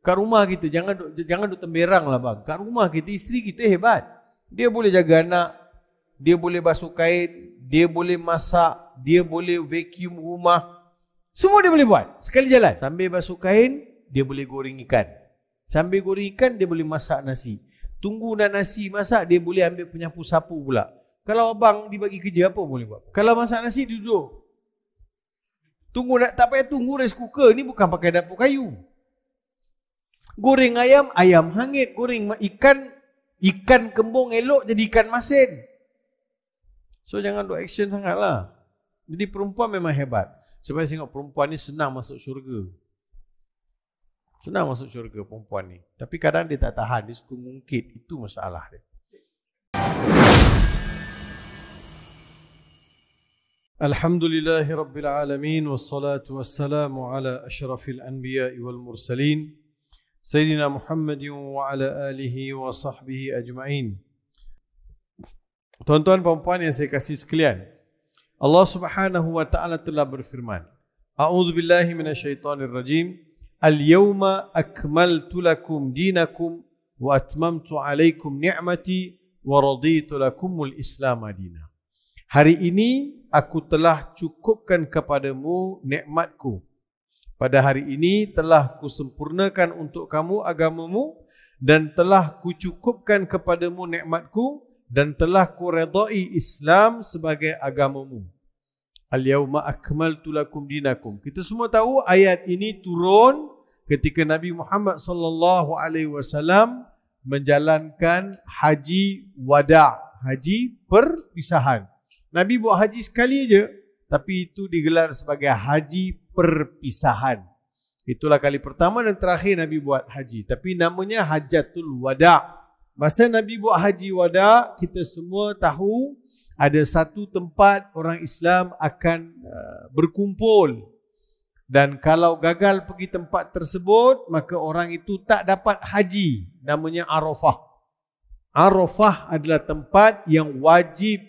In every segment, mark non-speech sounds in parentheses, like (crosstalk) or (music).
kat rumah kita jangan duk, jangan duk temberang lah bang. Kat rumah kita isteri kita hebat. Dia boleh jaga anak, dia boleh basuh kain, dia boleh masak, dia boleh vacuum rumah. Semua dia boleh buat. Sekali jalan. Sambil basuh kain, dia boleh goreng ikan. Sambil goreng ikan, dia boleh masak nasi. Tunggu nak nasi masak, dia boleh ambil penyapu sapu pula. Kalau abang dibagi kerja apa boleh buat? Kalau masak nasi duduk. Tunggu nak tak payah tunggu rice cooker Ini bukan pakai dapur kayu goreng ayam, ayam hangit, goreng ikan, ikan kembung elok jadi ikan masin. So jangan do action sangatlah. Jadi perempuan memang hebat. Sebab saya tengok perempuan ni senang masuk syurga. Senang masuk syurga perempuan ni. Tapi kadang dia tak tahan, dia suka mungkit. Itu masalah dia. Alhamdulillahi Rabbil Alamin Wassalatu wassalamu ala ashrafil anbiya wal mursalin سيدنا محمد وعلى آله وصحبه أجمعين Tuan-tuan dan puan yang saya kasih sekalian. Allah Subhanahu wa taala telah berfirman. A'udzu billahi minasyaitonir rajim. Al-yawma akmaltu lakum dinakum wa atmamtu 'alaikum ni'mati wa raditu lakumul Islam dinan. Hari ini aku telah cukupkan kepadamu nikmatku pada hari ini telah kusempurnakan untuk kamu agamamu dan telah kucukupkan kepadamu nikmatku dan telah kuredai Islam sebagai agamamu. Al-yawma akmaltu lakum dinakum. Kita semua tahu ayat ini turun ketika Nabi Muhammad sallallahu alaihi wasallam menjalankan haji wada', haji perpisahan. Nabi buat haji sekali aja tapi itu digelar sebagai haji perpisahan. Itulah kali pertama dan terakhir Nabi buat haji. Tapi namanya Hajatul Wada. Masa Nabi buat haji wada, kita semua tahu ada satu tempat orang Islam akan uh, berkumpul. Dan kalau gagal pergi tempat tersebut, maka orang itu tak dapat haji. Namanya Arafah. Arafah adalah tempat yang wajib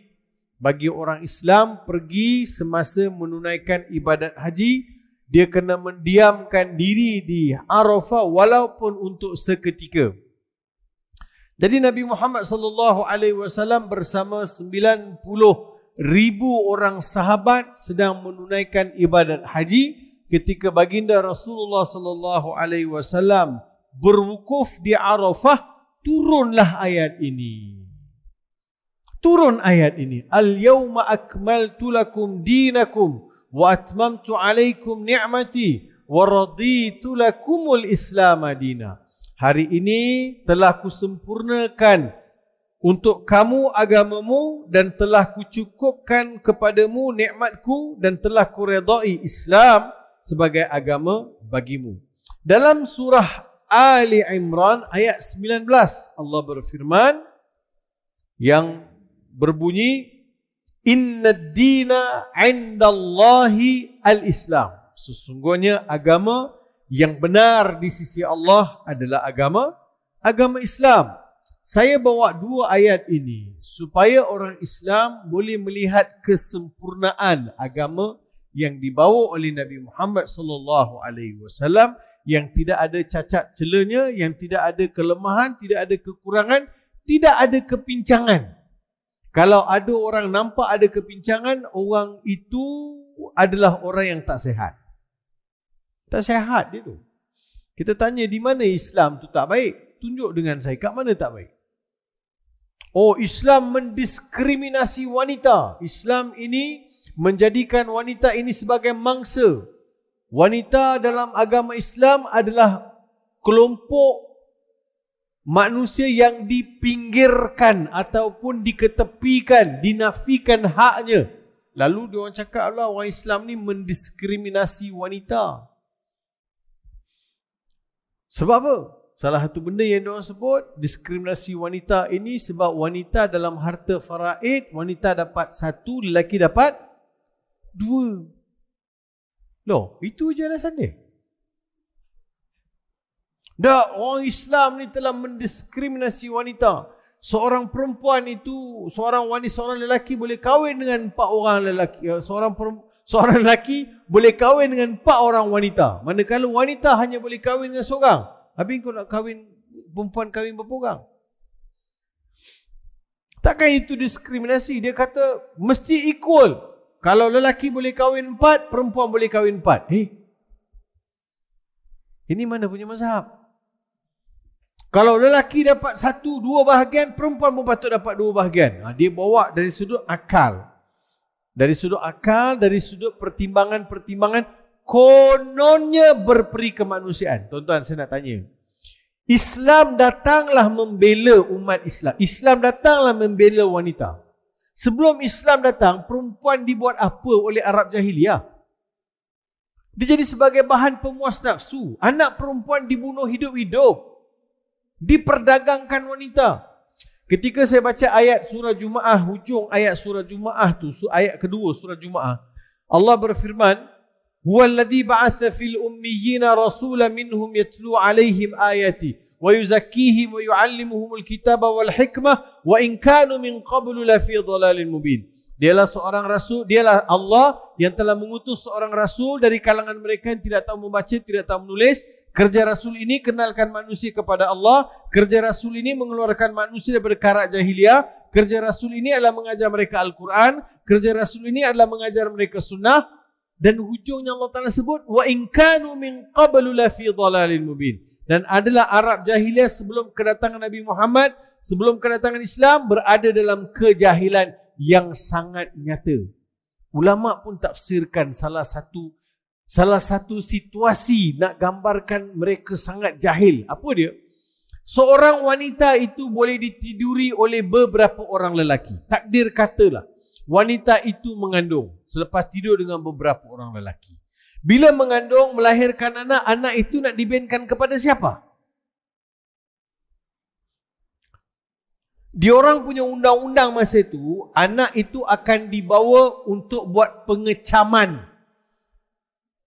bagi orang Islam pergi semasa menunaikan ibadat haji dia kena mendiamkan diri di Arafah walaupun untuk seketika. Jadi Nabi Muhammad sallallahu alaihi wasallam bersama 90 ribu orang sahabat sedang menunaikan ibadat haji ketika baginda Rasulullah sallallahu alaihi wasallam berwukuf di Arafah turunlah ayat ini turun ayat ini al yauma akmaltu lakum dinakum wa atmamtu alaikum ni'mati wa raditu lakumul islam adina. hari ini telah kusempurnakan untuk kamu agamamu dan telah kucukupkan kepadamu nikmatku dan telah kuredai Islam sebagai agama bagimu. Dalam surah Ali Imran ayat 19 Allah berfirman yang berbunyi Inna dina 'indallahi al-islam sesungguhnya agama yang benar di sisi Allah adalah agama agama Islam saya bawa dua ayat ini supaya orang Islam boleh melihat kesempurnaan agama yang dibawa oleh Nabi Muhammad sallallahu alaihi wasallam yang tidak ada cacat celanya yang tidak ada kelemahan tidak ada kekurangan tidak ada kepincangan kalau ada orang nampak ada kepincangan, orang itu adalah orang yang tak sehat. Tak sehat dia tu. Kita tanya di mana Islam tu tak baik? Tunjuk dengan saya kat mana tak baik. Oh, Islam mendiskriminasi wanita. Islam ini menjadikan wanita ini sebagai mangsa. Wanita dalam agama Islam adalah kelompok manusia yang dipinggirkan ataupun diketepikan, dinafikan haknya. Lalu dia orang cakap Allah orang Islam ni mendiskriminasi wanita. Sebab apa? Salah satu benda yang diorang sebut diskriminasi wanita ini sebab wanita dalam harta faraid wanita dapat satu lelaki dapat dua. Loh, itu je alasan dia. Tak, orang Islam ni telah mendiskriminasi wanita. Seorang perempuan itu, seorang wanita, seorang lelaki boleh kahwin dengan empat orang lelaki. Eh, seorang perempuan seorang lelaki boleh kahwin dengan empat orang wanita. Manakala wanita hanya boleh kahwin dengan seorang. Habis kau nak kahwin, perempuan kahwin berapa orang? Takkan itu diskriminasi? Dia kata, mesti equal. Kalau lelaki boleh kahwin empat, perempuan boleh kahwin empat. Eh, ini mana punya mazhab? Kalau lelaki dapat satu, dua bahagian, perempuan pun patut dapat dua bahagian. Ha, dia bawa dari sudut akal. Dari sudut akal, dari sudut pertimbangan-pertimbangan, kononnya berperi kemanusiaan. Tuan-tuan, saya nak tanya. Islam datanglah membela umat Islam. Islam datanglah membela wanita. Sebelum Islam datang, perempuan dibuat apa oleh Arab Jahiliyah? Dia jadi sebagai bahan pemuas nafsu. Anak perempuan dibunuh hidup-hidup diperdagangkan wanita. Ketika saya baca ayat surah Jumaah hujung ayat surah Jumaah tu ayat kedua surah Jumaah Allah berfirman huwallazi ba'atha fil ummiyina rasula minhum yatlu alaihim ayati wa yuzakkihim wa yuallimuhumul kitaba wal hikmah wa in kanu min qablu lafi dhalalin mubin Dialah seorang rasul, dialah Allah yang telah mengutus seorang rasul dari kalangan mereka yang tidak tahu membaca, tidak tahu menulis. Kerja rasul ini kenalkan manusia kepada Allah. Kerja rasul ini mengeluarkan manusia daripada karak jahiliah. Kerja rasul ini adalah mengajar mereka Al-Quran. Kerja rasul ini adalah mengajar mereka sunnah. Dan hujungnya Allah Ta'ala sebut, inkanu min مِنْ قَبَلُ لَفِي ضَلَالٍ مُبِينٍ dan adalah Arab jahiliah sebelum kedatangan Nabi Muhammad, sebelum kedatangan Islam berada dalam kejahilan yang sangat nyata. Ulama pun tafsirkan salah satu salah satu situasi nak gambarkan mereka sangat jahil. Apa dia? Seorang wanita itu boleh ditiduri oleh beberapa orang lelaki. Takdir katalah wanita itu mengandung selepas tidur dengan beberapa orang lelaki. Bila mengandung melahirkan anak, anak itu nak dibenkan kepada siapa? Diorang punya undang-undang masa itu, anak itu akan dibawa untuk buat pengecaman.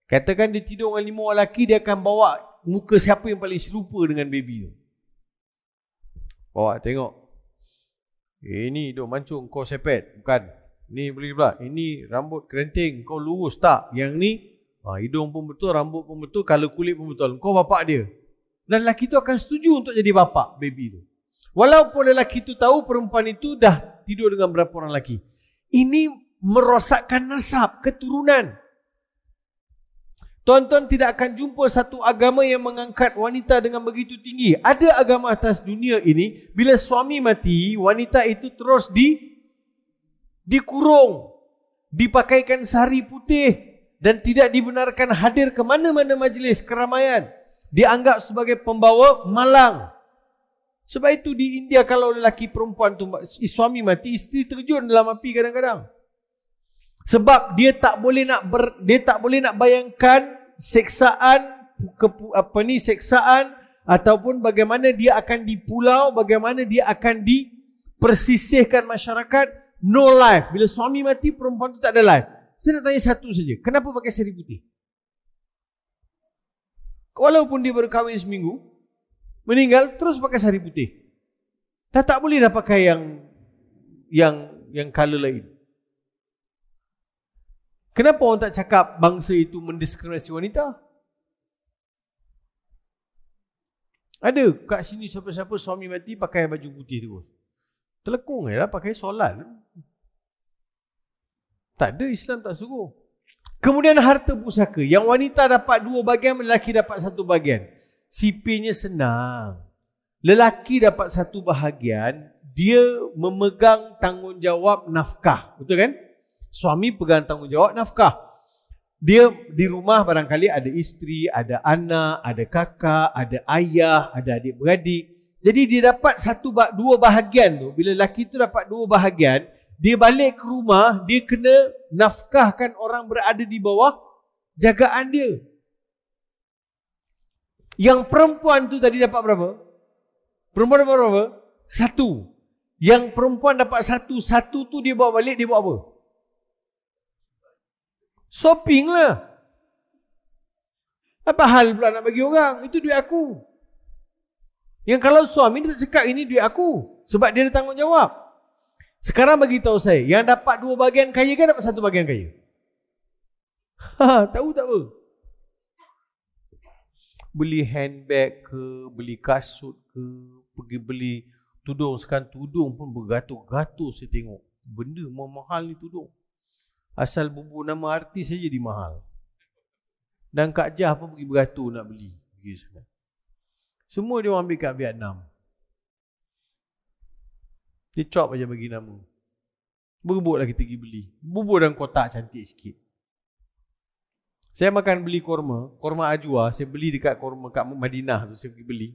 Katakan dia tidur dengan lima orang lelaki, dia akan bawa muka siapa yang paling serupa dengan baby tu. Bawa tengok. Eh, ini duk mancung kau sepet. Bukan. Ini boleh pula. Ini rambut kerenting. Kau lurus tak? Yang ni, ha, hidung pun betul, rambut pun betul, kalau kulit pun betul. Kau bapak dia. Dan lelaki tu akan setuju untuk jadi bapak baby tu. Walaupun lelaki itu tahu perempuan itu dah tidur dengan berapa orang lelaki. Ini merosakkan nasab, keturunan. Tuan-tuan tidak akan jumpa satu agama yang mengangkat wanita dengan begitu tinggi. Ada agama atas dunia ini, bila suami mati, wanita itu terus di dikurung, dipakaikan sari putih dan tidak dibenarkan hadir ke mana-mana majlis keramaian. Dianggap sebagai pembawa malang. Sebab itu di India kalau lelaki perempuan tu suami mati, isteri terjun dalam api kadang-kadang. Sebab dia tak boleh nak ber, dia tak boleh nak bayangkan seksaan ke, apa ni seksaan ataupun bagaimana dia akan di pulau, bagaimana dia akan dipersisihkan masyarakat no life. Bila suami mati perempuan tu tak ada life. Saya nak tanya satu saja. Kenapa pakai seri putih? Walaupun dia berkahwin seminggu, meninggal terus pakai sari putih. Dah tak boleh dah pakai yang yang yang color lain. Kenapa orang tak cakap bangsa itu mendiskriminasi wanita? Ada kat sini siapa-siapa suami mati pakai baju putih tu. Telekung lah eh, pakai solat. Tak ada Islam tak suruh. Kemudian harta pusaka. Yang wanita dapat dua bagian, lelaki dapat satu bagian. CP-nya senang. Lelaki dapat satu bahagian, dia memegang tanggungjawab nafkah. Betul kan? Suami pegang tanggungjawab nafkah. Dia di rumah barangkali ada isteri, ada anak, ada kakak, ada ayah, ada adik-beradik. Jadi dia dapat satu dua bahagian tu. Bila lelaki tu dapat dua bahagian, dia balik ke rumah, dia kena nafkahkan orang berada di bawah jagaan dia. Yang perempuan tu tadi dapat berapa? Perempuan dapat berapa? Satu. Yang perempuan dapat satu. Satu tu dia bawa balik, dia buat apa? Shopping lah. Apa hal pula nak bagi orang? Itu duit aku. Yang kalau suami dia tak cakap ini duit aku. Sebab dia ada tanggungjawab. Sekarang bagi tahu saya. Yang dapat dua bagian kaya kan dapat satu bagian kaya? (laughs) Ha, tahu tak apa? beli handbag ke, beli kasut ke, pergi beli tudung. Sekarang tudung pun bergatuh-gatuh saya tengok. Benda mahal ni tudung. Asal bumbu nama artis saja di mahal. Dan Kak Jah pun pergi bergatuh nak beli. Pergi sana. Semua dia ambil kat Vietnam. Dia chop aja bagi nama. Berebut lah kita pergi beli. Bubur dan kotak cantik sikit. Saya makan beli korma, korma ajwa, ah, saya beli dekat korma kat Madinah tu saya pergi beli.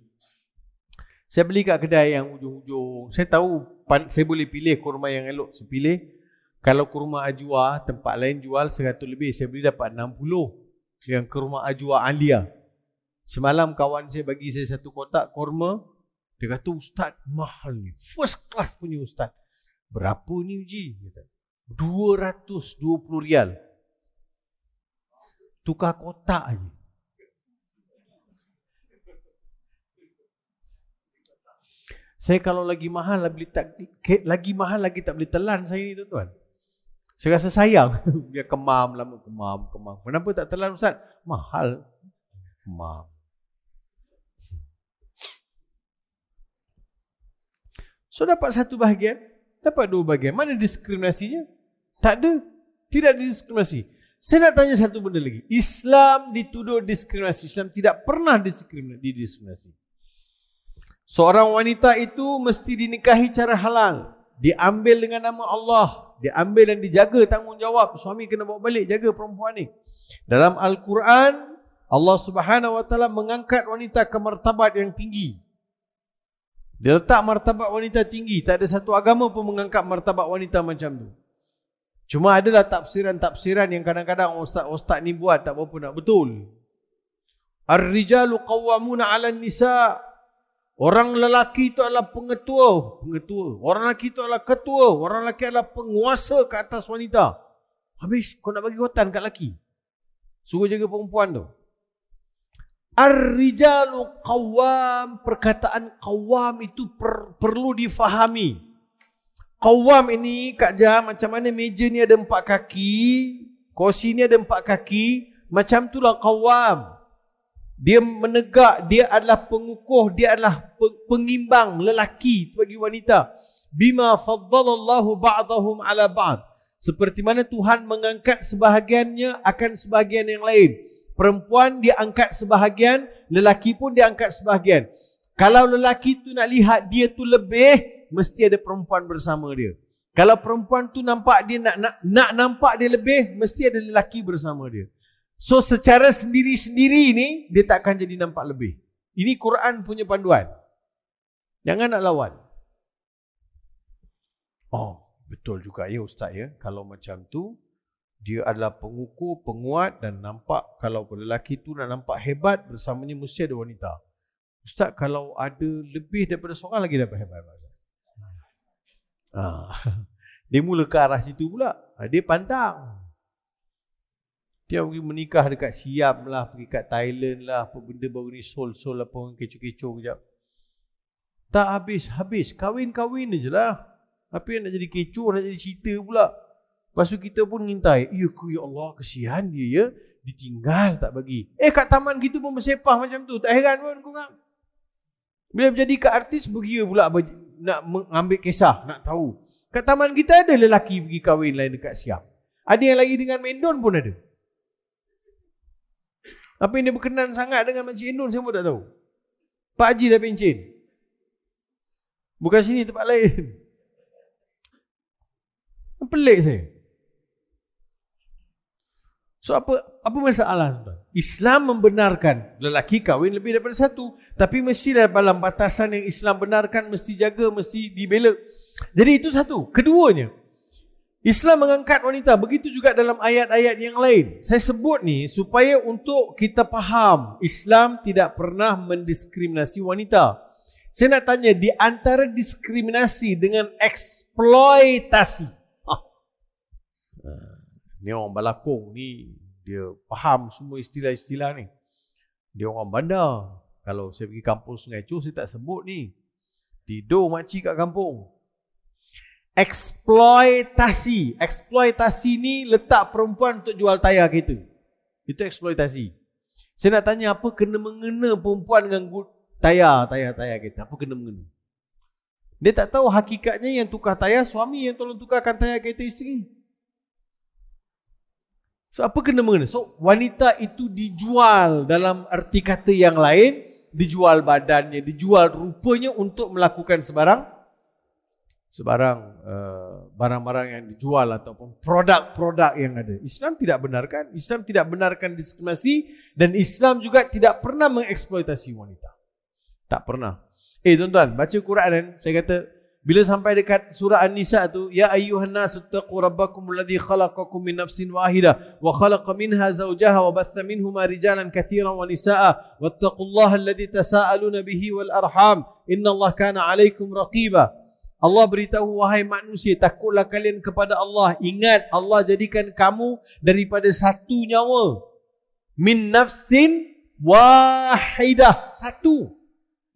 Saya beli kat kedai yang hujung-hujung. Saya tahu pan, saya boleh pilih korma yang elok, saya pilih. Kalau korma ajwa ah, tempat lain jual 100 lebih, saya beli dapat 60. Yang korma ajwa ah, Alia. Semalam kawan saya bagi saya satu kotak korma. Dia kata, "Ustaz, mahal ni. First class punya ustaz." Berapa ni uji? Dia kata, 220 rial tukar kotak aje. Saya kalau lagi mahal lagi tak lagi mahal lagi tak beli telan saya ni tuan-tuan. Saya rasa sayang (laughs) dia kemam lama kemam kemam. Kenapa tak telan ustaz? Mahal. Kemam. So dapat satu bahagian, dapat dua bahagian. Mana diskriminasinya? Tak ada. Tidak ada diskriminasi. Saya nak tanya satu benda lagi. Islam dituduh diskriminasi. Islam tidak pernah diskriminasi. Seorang wanita itu mesti dinikahi cara halal. Diambil dengan nama Allah. Diambil dan dijaga tanggungjawab. Suami kena bawa balik jaga perempuan ni. Dalam Al-Quran, Allah subhanahu wa ta'ala mengangkat wanita ke martabat yang tinggi. Dia letak martabat wanita tinggi. Tak ada satu agama pun mengangkat martabat wanita macam tu. Cuma adalah tafsiran-tafsiran yang kadang-kadang ustaz-ustaz ni buat tak berapa nak betul. Ar-rijalu qawwamuna 'alan nisa. Orang lelaki itu adalah pengetua, pengetua. Orang lelaki itu adalah ketua, orang lelaki adalah penguasa ke atas wanita. Habis kau nak bagi kuatan kat lelaki. Suruh jaga perempuan tu. Ar-rijalu qawwam, perkataan qawwam itu per- perlu difahami. Kawam ini Kak Jam macam mana meja ni ada empat kaki, kursi ni ada empat kaki, macam tu lah kawam. Dia menegak, dia adalah pengukuh, dia adalah pengimbang lelaki bagi wanita. Bima faddalallahu ba'dahum ala ba'd. Seperti mana Tuhan mengangkat sebahagiannya akan sebahagian yang lain. Perempuan diangkat sebahagian, lelaki pun diangkat sebahagian. Kalau lelaki tu nak lihat dia tu lebih, mesti ada perempuan bersama dia. Kalau perempuan tu nampak dia nak, nak nak nampak dia lebih, mesti ada lelaki bersama dia. So secara sendiri-sendiri ni dia takkan jadi nampak lebih. Ini Quran punya panduan. Jangan nak lawan. Oh, betul juga ya ustaz ya. Kalau macam tu dia adalah pengukur, penguat dan nampak kalau lelaki tu nak nampak hebat bersamanya mesti ada wanita. Ustaz kalau ada lebih daripada seorang lagi dapat hebat. Ustaz. Ha. (laughs) Dia mula ke arah situ pula. Ha, dia pantang. Dia pergi menikah dekat Siam lah. Pergi kat Thailand lah. Apa benda baru ni. Sol-sol lah. Pengen kecoh-kecoh kejap. Tak habis-habis. Kawin-kawin je lah. Tapi nak jadi kecoh. Nak jadi cerita pula. Lepas tu kita pun ngintai. Ya ku ya Allah. Kesian dia ya. Ditinggal tak bagi. Eh kat taman kita pun bersepah macam tu. Tak heran pun korang. Bila jadi ke artis. Beria pula nak mengambil kisah, nak tahu. Kat taman kita ada lelaki pergi kahwin lain dekat siap Ada yang lagi dengan Mendon pun ada. tapi ini berkenan sangat dengan Makcik Endun saya pun tak tahu. Pak Haji dah pencin. Bukan sini tempat lain. Pelik saya. So apa apa masalah tuan? Islam membenarkan lelaki kahwin lebih daripada satu, tapi mesti dalam batasan yang Islam benarkan mesti jaga, mesti dibela. Jadi itu satu. Keduanya, Islam mengangkat wanita begitu juga dalam ayat-ayat yang lain. Saya sebut ni supaya untuk kita faham Islam tidak pernah mendiskriminasi wanita. Saya nak tanya di antara diskriminasi dengan eksploitasi ni orang balakong ni dia faham semua istilah-istilah ni. Dia orang bandar. Kalau saya pergi kampung Sungai Chu saya tak sebut ni. Tidur makcik kat kampung. Eksploitasi. Eksploitasi ni letak perempuan untuk jual tayar kita. Itu eksploitasi. Saya nak tanya apa kena mengena perempuan dengan good tayar, tayar, tayar kita. Apa kena mengena? Dia tak tahu hakikatnya yang tukar tayar suami yang tolong tukarkan tayar kereta isteri. So apa kena mengena? So wanita itu dijual dalam erti kata yang lain, dijual badannya, dijual rupanya untuk melakukan sebarang sebarang uh, barang-barang yang dijual ataupun produk-produk yang ada. Islam tidak benarkan, Islam tidak benarkan diskriminasi dan Islam juga tidak pernah mengeksploitasi wanita. Tak pernah. Eh tuan-tuan, baca Quran kan? Saya kata bila sampai dekat surah An-Nisa tu, ya ayyuhan nas taqu rabbakum alladhi khalaqakum min nafsin wahidah wa khalaqa minha zawjaha wa batha minhumā rijalan katsiran wa nisaa'a wattaqullaha alladhi tasaaluna bihi wal arham innallaha kana 'alaykum raqiba. Allah beritahu wahai manusia takutlah kalian kepada Allah ingat Allah jadikan kamu daripada satu nyawa min nafsin wahidah satu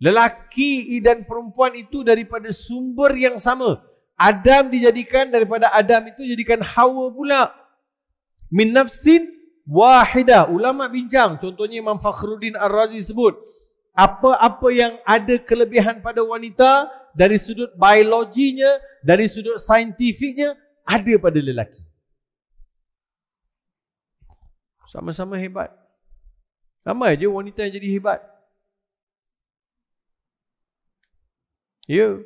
Lelaki dan perempuan itu daripada sumber yang sama. Adam dijadikan daripada Adam itu jadikan Hawa pula. Min nafsin wahida. Ulama bincang. Contohnya Imam Fakhruddin Ar-Razi sebut. Apa-apa yang ada kelebihan pada wanita dari sudut biologinya, dari sudut saintifiknya ada pada lelaki. Sama-sama hebat. Ramai je wanita yang jadi hebat. Ya.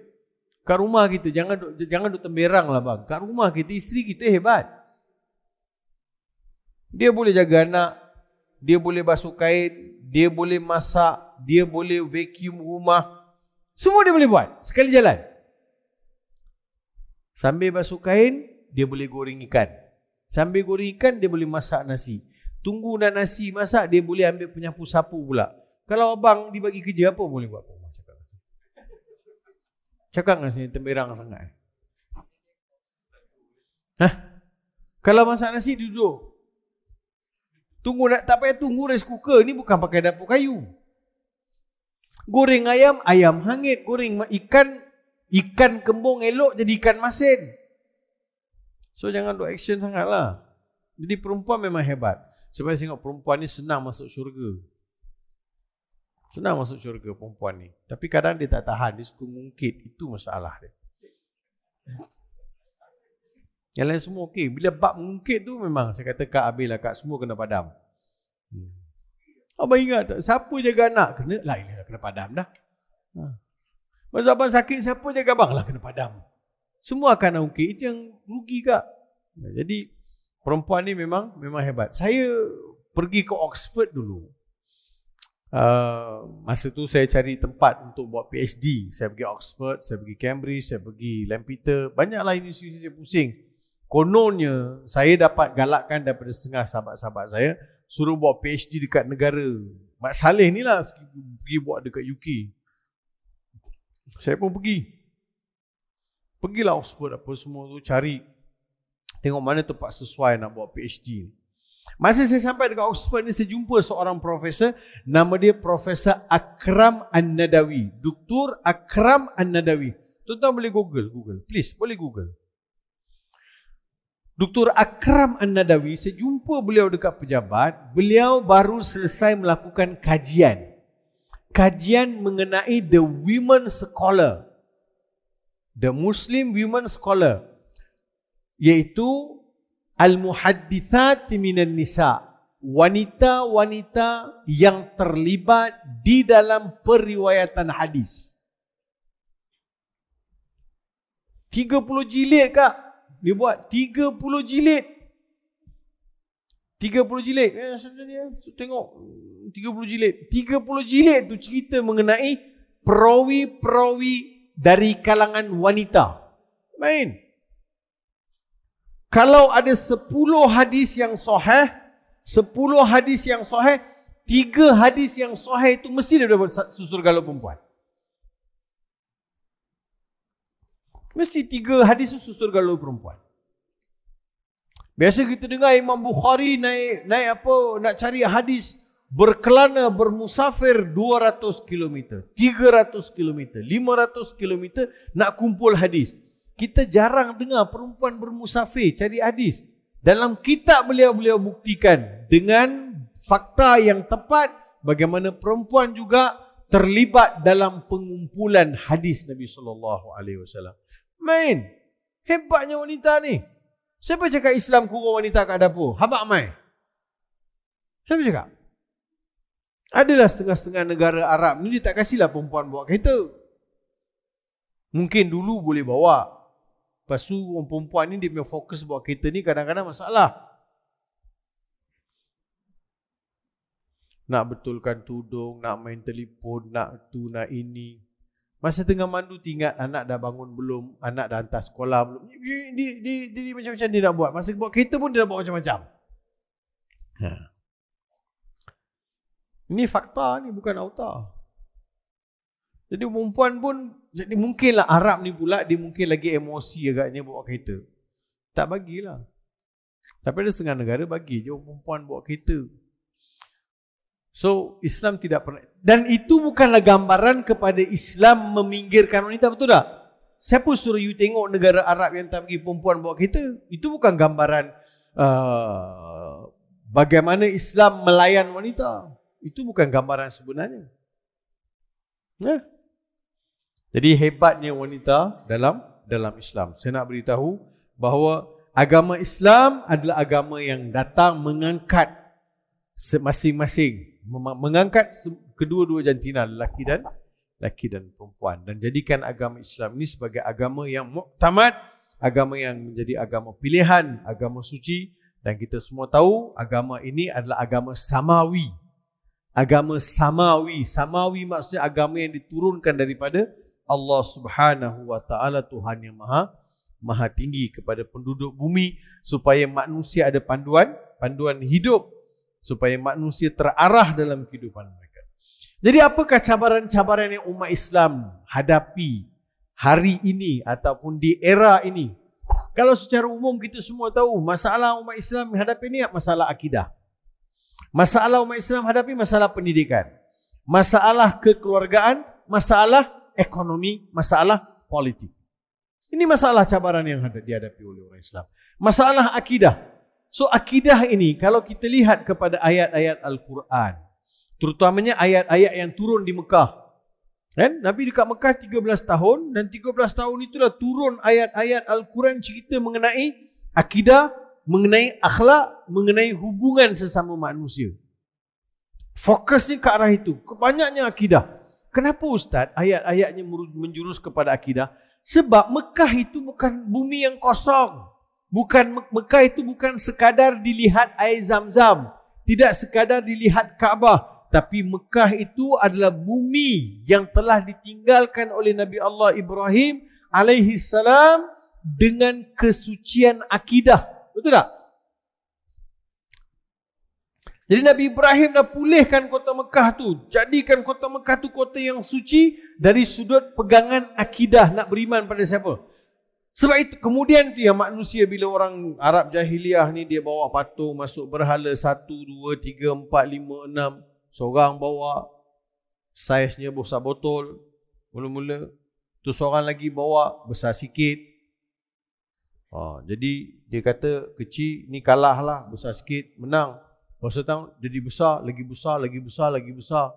Kat rumah kita jangan jangan duk temberang lah bang. Kat rumah kita isteri kita hebat. Dia boleh jaga anak, dia boleh basuh kain, dia boleh masak, dia boleh vacuum rumah. Semua dia boleh buat sekali jalan. Sambil basuh kain, dia boleh goreng ikan. Sambil goreng ikan, dia boleh masak nasi. Tunggu nak nasi masak, dia boleh ambil penyapu sapu pula. Kalau abang dibagi kerja apa boleh buat? Apa? Cakap dengan sini tembirang sangat. Hah? Kalau masak nasi duduk. Tunggu nak tak payah tunggu rice cooker. Ini bukan pakai dapur kayu. Goreng ayam, ayam hangit. Goreng ikan, ikan kembung elok jadi ikan masin. So jangan do action sangatlah. Jadi perempuan memang hebat. Sebab saya tengok perempuan ni senang masuk syurga. Senang masuk syurga perempuan ni. Tapi kadang dia tak tahan. Dia suka mungkit. Itu masalah dia. Yang lain semua okey. Bila bab mungkit tu memang saya kata Kak Abil lah Kak. Semua kena padam. Hmm. Abang ingat tak? Siapa jaga anak? Kena lah. Ini lah kena padam dah. Ha. Masa abang sakit siapa jaga abang? Lah kena padam. Semua akan mungkit. Itu yang rugi Kak. Jadi perempuan ni memang memang hebat. Saya pergi ke Oxford dulu uh, masa tu saya cari tempat untuk buat PhD. Saya pergi Oxford, saya pergi Cambridge, saya pergi Lampeter. Banyaklah universiti saya pusing. Kononnya saya dapat galakkan daripada setengah sahabat-sahabat saya suruh buat PhD dekat negara. Mat Saleh ni lah pergi buat dekat UK. Saya pun pergi. Pergilah Oxford apa semua tu cari. Tengok mana tempat sesuai nak buat PhD Masa saya sampai dekat Oxford ni saya jumpa seorang profesor nama dia Profesor Akram An-Nadawi, Doktor Akram An-Nadawi. Tuan-tuan boleh Google, Google. Please, boleh Google. Doktor Akram An-Nadawi, saya jumpa beliau dekat pejabat, beliau baru selesai melakukan kajian. Kajian mengenai the women scholar. The Muslim women scholar. Iaitu al-muhaddithat minan nisa wanita-wanita yang terlibat di dalam periwayatan hadis 30 jilid kak dia buat 30 jilid 30 jilid eh, sebenarnya so, tengok 30 hmm, jilid 30 jilid tu cerita mengenai perawi-perawi dari kalangan wanita main kalau ada 10 hadis yang sahih, 10 hadis yang sahih, 3 hadis yang sahih itu mesti dia dapat susur galau perempuan. Mesti 3 hadis susur galau perempuan. Biasa kita dengar Imam Bukhari naik naik apa nak cari hadis berkelana bermusafir 200 km, 300 km, 500 km nak kumpul hadis kita jarang dengar perempuan bermusafir cari hadis. Dalam kitab beliau-beliau buktikan dengan fakta yang tepat bagaimana perempuan juga terlibat dalam pengumpulan hadis Nabi sallallahu alaihi wasallam. Main. Hebatnya wanita ni. Siapa cakap Islam kurung wanita kat dapur? Habak mai. Siapa cakap? Adalah setengah-setengah negara Arab ni dia tak kasihlah perempuan bawa kereta. Mungkin dulu boleh bawa. Lepas tu orang perempuan ni dia punya fokus buat kereta ni kadang-kadang masalah. Nak betulkan tudung, nak main telefon, nak tu, nak ini. Masa tengah mandu tingat anak dah bangun belum, anak dah hantar sekolah belum. Dia, macam-macam dia nak buat. Masa buat kereta pun dia nak buat macam-macam. Ha. Ini fakta ni bukan autah. Jadi perempuan pun jadi mungkinlah Arab ni pula dia mungkin lagi emosi agaknya bawa kereta. Tak bagilah. Tapi ada setengah negara bagi je perempuan bawa kereta. So Islam tidak pernah dan itu bukanlah gambaran kepada Islam meminggirkan wanita betul tak? Saya pun suruh you tengok negara Arab yang tak bagi perempuan bawa kereta? Itu bukan gambaran uh, bagaimana Islam melayan wanita. Itu bukan gambaran sebenarnya. Nah, jadi hebatnya wanita dalam dalam Islam. Saya nak beritahu bahawa agama Islam adalah agama yang datang mengangkat masing-masing mengangkat kedua-dua jantina lelaki dan lelaki dan perempuan dan jadikan agama Islam ini sebagai agama yang muktamad, agama yang menjadi agama pilihan, agama suci dan kita semua tahu agama ini adalah agama samawi. Agama samawi, samawi maksudnya agama yang diturunkan daripada Allah Subhanahu Wa Taala Tuhan yang Maha Maha Tinggi kepada penduduk bumi supaya manusia ada panduan panduan hidup supaya manusia terarah dalam kehidupan mereka. Jadi apakah cabaran-cabaran yang umat Islam hadapi hari ini ataupun di era ini? Kalau secara umum kita semua tahu masalah umat Islam menghadapi ni masalah akidah. Masalah umat Islam hadapi masalah pendidikan. Masalah kekeluargaan, masalah ekonomi, masalah politik. Ini masalah cabaran yang ada dihadapi oleh orang Islam. Masalah akidah. So akidah ini kalau kita lihat kepada ayat-ayat Al-Quran. Terutamanya ayat-ayat yang turun di Mekah. Kan? Nabi dekat Mekah 13 tahun dan 13 tahun itulah turun ayat-ayat Al-Quran cerita mengenai akidah, mengenai akhlak, mengenai hubungan sesama manusia. Fokusnya ke arah itu. Kebanyaknya akidah. Kenapa Ustaz ayat-ayatnya menjurus kepada akidah? Sebab Mekah itu bukan bumi yang kosong. Bukan Mekah itu bukan sekadar dilihat air zam-zam. Tidak sekadar dilihat Kaabah. Tapi Mekah itu adalah bumi yang telah ditinggalkan oleh Nabi Allah Ibrahim alaihi salam dengan kesucian akidah. Betul tak? Jadi Nabi Ibrahim dah pulihkan kota Mekah tu. Jadikan kota Mekah tu kota yang suci dari sudut pegangan akidah nak beriman pada siapa. Sebab itu kemudian tu yang manusia bila orang Arab jahiliah ni dia bawa patung masuk berhala 1, 2, 3, 4, 5, 6. Seorang bawa saiznya besar botol. Mula-mula tu seorang lagi bawa besar sikit. Ha, jadi dia kata kecil ni kalah lah besar sikit menang. Pasal tahu jadi besar, lagi besar, lagi besar, lagi besar.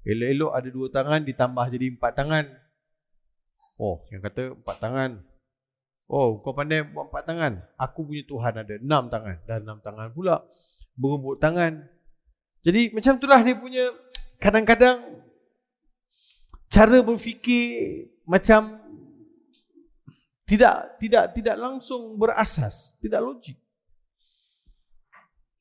Elok-elok ada dua tangan ditambah jadi empat tangan. Oh, yang kata empat tangan. Oh, kau pandai buat empat tangan. Aku punya Tuhan ada enam tangan. Dan enam tangan pula. Berumbut tangan. Jadi macam itulah dia punya kadang-kadang cara berfikir macam tidak tidak tidak langsung berasas, tidak logik.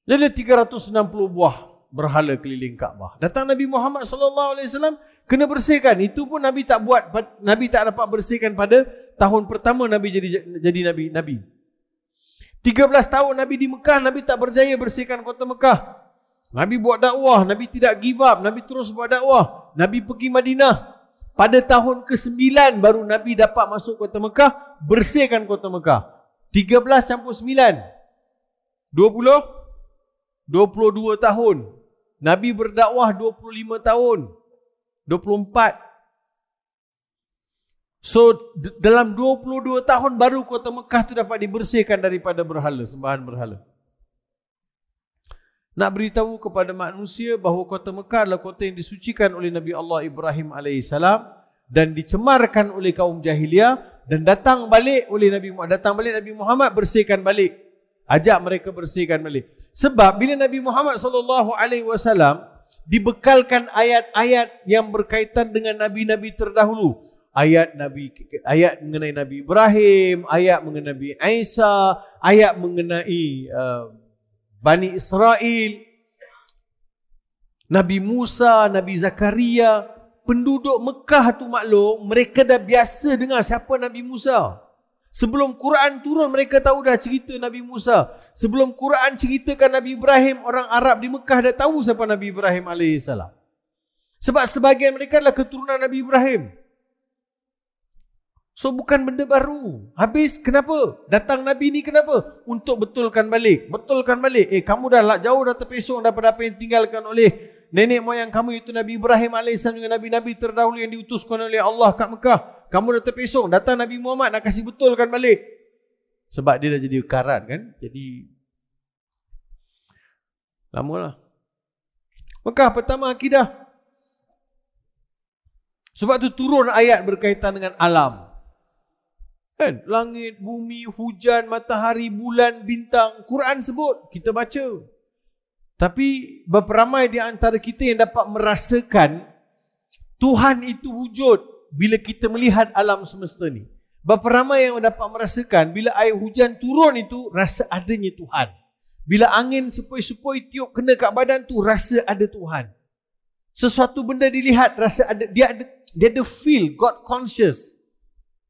Ada 360 buah berhala keliling Kaabah. Datang Nabi Muhammad sallallahu alaihi wasallam kena bersihkan. Itu pun Nabi tak buat Nabi tak dapat bersihkan pada tahun pertama Nabi jadi jadi Nabi Nabi. 13 tahun Nabi di Mekah, Nabi tak berjaya bersihkan kota Mekah. Nabi buat dakwah, Nabi tidak give up, Nabi terus buat dakwah. Nabi pergi Madinah. Pada tahun ke-9 baru Nabi dapat masuk kota Mekah, bersihkan kota Mekah. 13 campur 9. 20 22 tahun. Nabi berdakwah 25 tahun. 24. So dalam 22 tahun baru kota Mekah tu dapat dibersihkan daripada berhala, sembahan berhala. Nak beritahu kepada manusia bahawa kota Mekah adalah kota yang disucikan oleh Nabi Allah Ibrahim AS dan dicemarkan oleh kaum jahiliah dan datang balik oleh Nabi Muhammad. Datang balik Nabi Muhammad bersihkan balik ajak mereka bersihkan balik. Sebab bila Nabi Muhammad sallallahu alaihi wasallam dibekalkan ayat-ayat yang berkaitan dengan nabi-nabi terdahulu, ayat nabi ayat mengenai Nabi Ibrahim, ayat mengenai Nabi Isa, ayat mengenai uh, Bani Israel, Nabi Musa, Nabi Zakaria, penduduk Mekah tu maklum, mereka dah biasa dengar siapa Nabi Musa. Sebelum Quran turun mereka tahu dah cerita Nabi Musa. Sebelum Quran ceritakan Nabi Ibrahim, orang Arab di Mekah dah tahu siapa Nabi Ibrahim AS. Sebab sebahagian mereka adalah keturunan Nabi Ibrahim. So bukan benda baru. Habis kenapa? Datang Nabi ni kenapa? Untuk betulkan balik. Betulkan balik. Eh kamu dah jauh dah terpesong daripada apa yang tinggalkan oleh nenek moyang kamu itu Nabi Ibrahim AS dengan Nabi-Nabi terdahulu yang diutuskan oleh Allah kat Mekah. Kamu dah terpesong. Datang Nabi Muhammad nak kasih betulkan balik. Sebab dia dah jadi karat kan. Jadi, lah. Mekah pertama akidah. Sebab tu turun ayat berkaitan dengan alam. Kan? Langit, bumi, hujan, matahari, bulan, bintang. Quran sebut. Kita baca. Tapi beramai di antara kita yang dapat merasakan Tuhan itu wujud bila kita melihat alam semesta ni. ramai yang dapat merasakan bila air hujan turun itu rasa adanya Tuhan. Bila angin sepoi-sepoi tiup kena kat badan tu rasa ada Tuhan. Sesuatu benda dilihat rasa ada dia ada dia ada feel God conscious.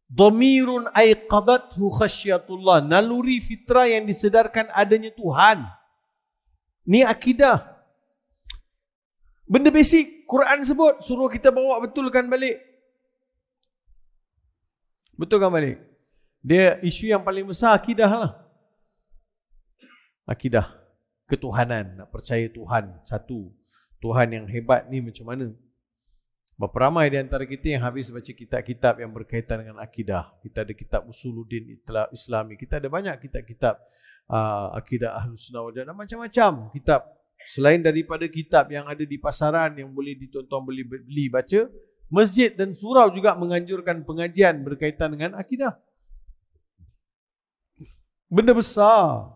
Dhamirun ay qadathu khasyatullah. Naluri fitrah yang disedarkan adanya Tuhan. Ni akidah. Benda basic Quran sebut suruh kita bawa betulkan balik. Betulkan balik. Dia isu yang paling besar akidah lah. Akidah. Ketuhanan. Nak percaya Tuhan. Satu. Tuhan yang hebat ni macam mana. Berapa ramai di antara kita yang habis baca kitab-kitab yang berkaitan dengan akidah. Kita ada kitab Usuluddin Islami. Kita ada banyak kitab-kitab uh, akidah ahlus sunnah wal jamaah macam-macam kitab selain daripada kitab yang ada di pasaran yang boleh ditonton beli beli baca masjid dan surau juga menganjurkan pengajian berkaitan dengan akidah benda besar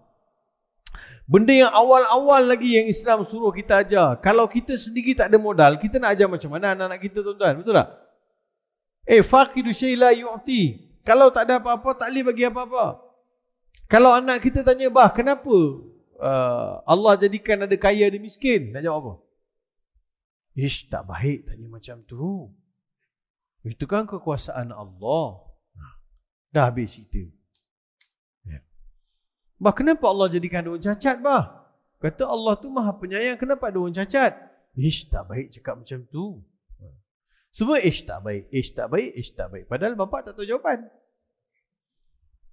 benda yang awal-awal lagi yang Islam suruh kita ajar kalau kita sendiri tak ada modal kita nak ajar macam mana anak-anak kita tuan-tuan betul tak eh faqidu syai la yu'ti kalau tak ada apa-apa tak boleh bagi apa-apa kalau anak kita tanya, bah, kenapa uh, Allah jadikan ada kaya ada miskin? Nak jawab apa? Ish, tak baik tanya macam tu. Itu kan kekuasaan Allah. Dah habis cerita. Ya. Bah, kenapa Allah jadikan ada cacat, bah? Kata Allah tu maha penyayang, kenapa ada orang cacat? Ish, tak baik cakap macam tu. Semua ish tak baik, ish tak baik, ish tak baik. Padahal bapak tak tahu jawapan.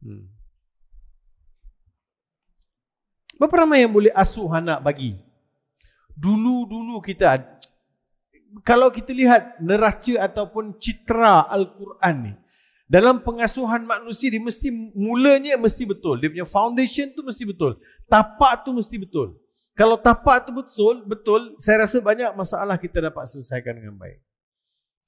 Hmm. Berapa ramai yang boleh asuh anak bagi? Dulu-dulu kita kalau kita lihat neraca ataupun citra Al-Quran ni dalam pengasuhan manusia dia mesti mulanya mesti betul. Dia punya foundation tu mesti betul. Tapak tu mesti betul. Kalau tapak tu betul, betul, saya rasa banyak masalah kita dapat selesaikan dengan baik.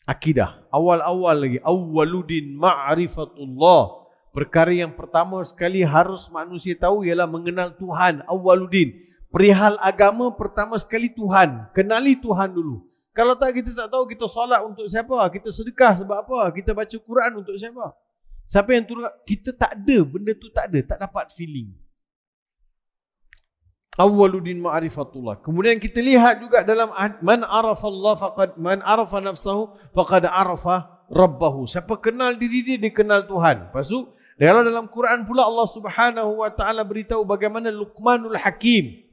Akidah. Awal-awal lagi. Awaludin ma'rifatullah. Perkara yang pertama sekali harus manusia tahu ialah mengenal Tuhan Awaludin. Perihal agama pertama sekali Tuhan. Kenali Tuhan dulu. Kalau tak kita tak tahu kita solat untuk siapa? Kita sedekah sebab apa? Kita baca Quran untuk siapa? Siapa yang turun? Kita tak ada. Benda tu tak ada. Tak dapat feeling. Awaludin ma'arifatullah. Kemudian kita lihat juga dalam man arafa Allah faqad man arafa nafsahu faqad arafa rabbahu. Siapa kenal diri dia dia kenal Tuhan. Pasu dalam dalam Quran pula Allah Subhanahu wa taala beritahu bagaimana Luqmanul Hakim.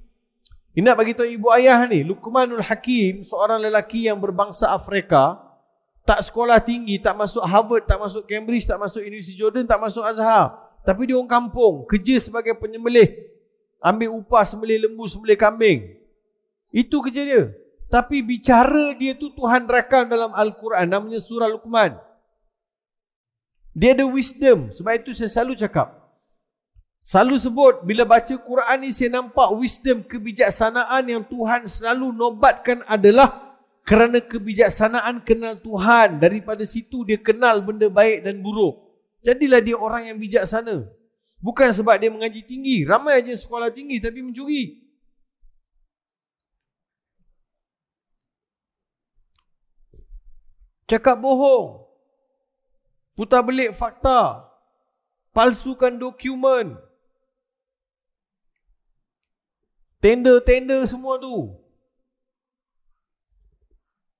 Ini bagi tahu ibu ayah ni, Luqmanul Hakim seorang lelaki yang berbangsa Afrika tak sekolah tinggi, tak masuk Harvard, tak masuk Cambridge, tak masuk Universiti Jordan, tak masuk Azhar. Tapi dia orang kampung, kerja sebagai penyembelih. Ambil upah sembelih lembu, sembelih kambing. Itu kerja dia. Tapi bicara dia tu Tuhan rakam dalam Al-Quran namanya surah Luqman. Dia ada wisdom. Sebab itu saya selalu cakap. Selalu sebut bila baca Quran ni saya nampak wisdom kebijaksanaan yang Tuhan selalu nobatkan adalah kerana kebijaksanaan kenal Tuhan. Daripada situ dia kenal benda baik dan buruk. Jadilah dia orang yang bijaksana. Bukan sebab dia mengaji tinggi. Ramai aja sekolah tinggi tapi mencuri. Cakap bohong putar belik fakta, palsukan dokumen, tender-tender semua tu.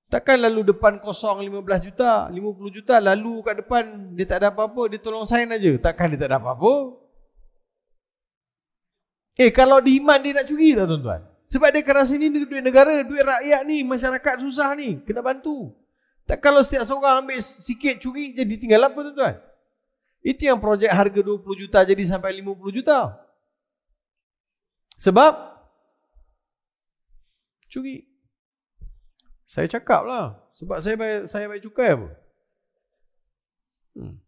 Takkan lalu depan kosong 15 juta, 50 juta, lalu kat depan dia tak ada apa-apa, dia tolong sign aja. Takkan dia tak ada apa-apa? Eh, kalau diiman dia nak curi tak tuan-tuan? Sebab dia kerasa ni duit negara, duit rakyat ni, masyarakat susah ni, kena bantu. Tak kalau setiap seorang ambil sikit curi jadi tinggal apa tu tuan? Itu yang projek harga 20 juta jadi sampai 50 juta. Sebab curi. Saya cakap lah. Sebab saya bayar, saya bayar cukai apa? Hmm.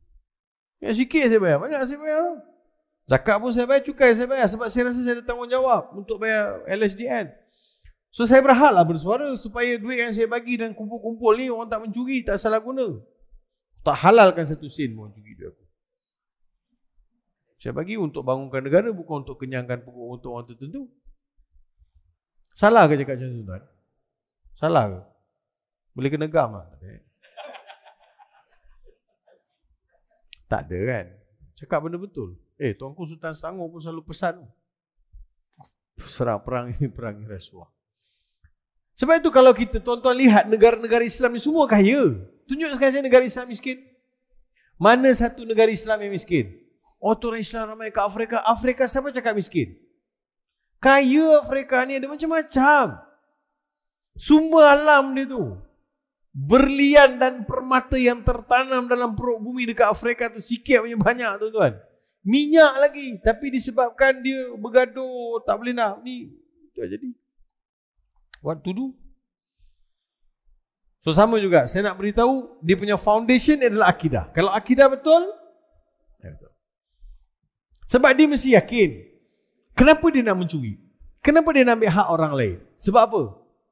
Yang sikit saya bayar. Banyak saya bayar. Lah. Zakat pun saya bayar. Cukai saya bayar. Sebab saya rasa saya ada tanggungjawab untuk bayar LSdn. So saya berhaklah bersuara supaya duit yang saya bagi dan kumpul-kumpul ni orang tak mencuri, tak salah guna. Tak halalkan satu sen mau curi duit aku. Saya bagi untuk bangunkan negara bukan untuk kenyangkan pokok untuk orang tertentu. Salah ke cakap macam tu tuan? Salah ke? Boleh kena gam lah. Eh? Tak ada kan? Cakap benda betul. Eh, Tuanku Sultan Sangor pun selalu pesan. Serang perang ini perang rasuah. Sebab itu kalau kita tuan-tuan lihat negara-negara Islam ni semua kaya. Tunjuk sekali saya negara Islam miskin. Mana satu negara Islam yang miskin? Oh, orang Islam ramai ke Afrika. Afrika siapa cakap miskin? Kaya Afrika ni ada macam-macam. Sumber alam dia tu. Berlian dan permata yang tertanam dalam perut bumi dekat Afrika tu sikit punya banyak tuan-tuan. Minyak lagi. Tapi disebabkan dia bergaduh tak boleh nak ni. Tak jadi what to do. So sama juga saya nak beritahu dia punya foundation adalah akidah. Kalau akidah betul, ya, betul. Sebab dia mesti yakin. Kenapa dia nak mencuri? Kenapa dia nak ambil hak orang lain? Sebab apa?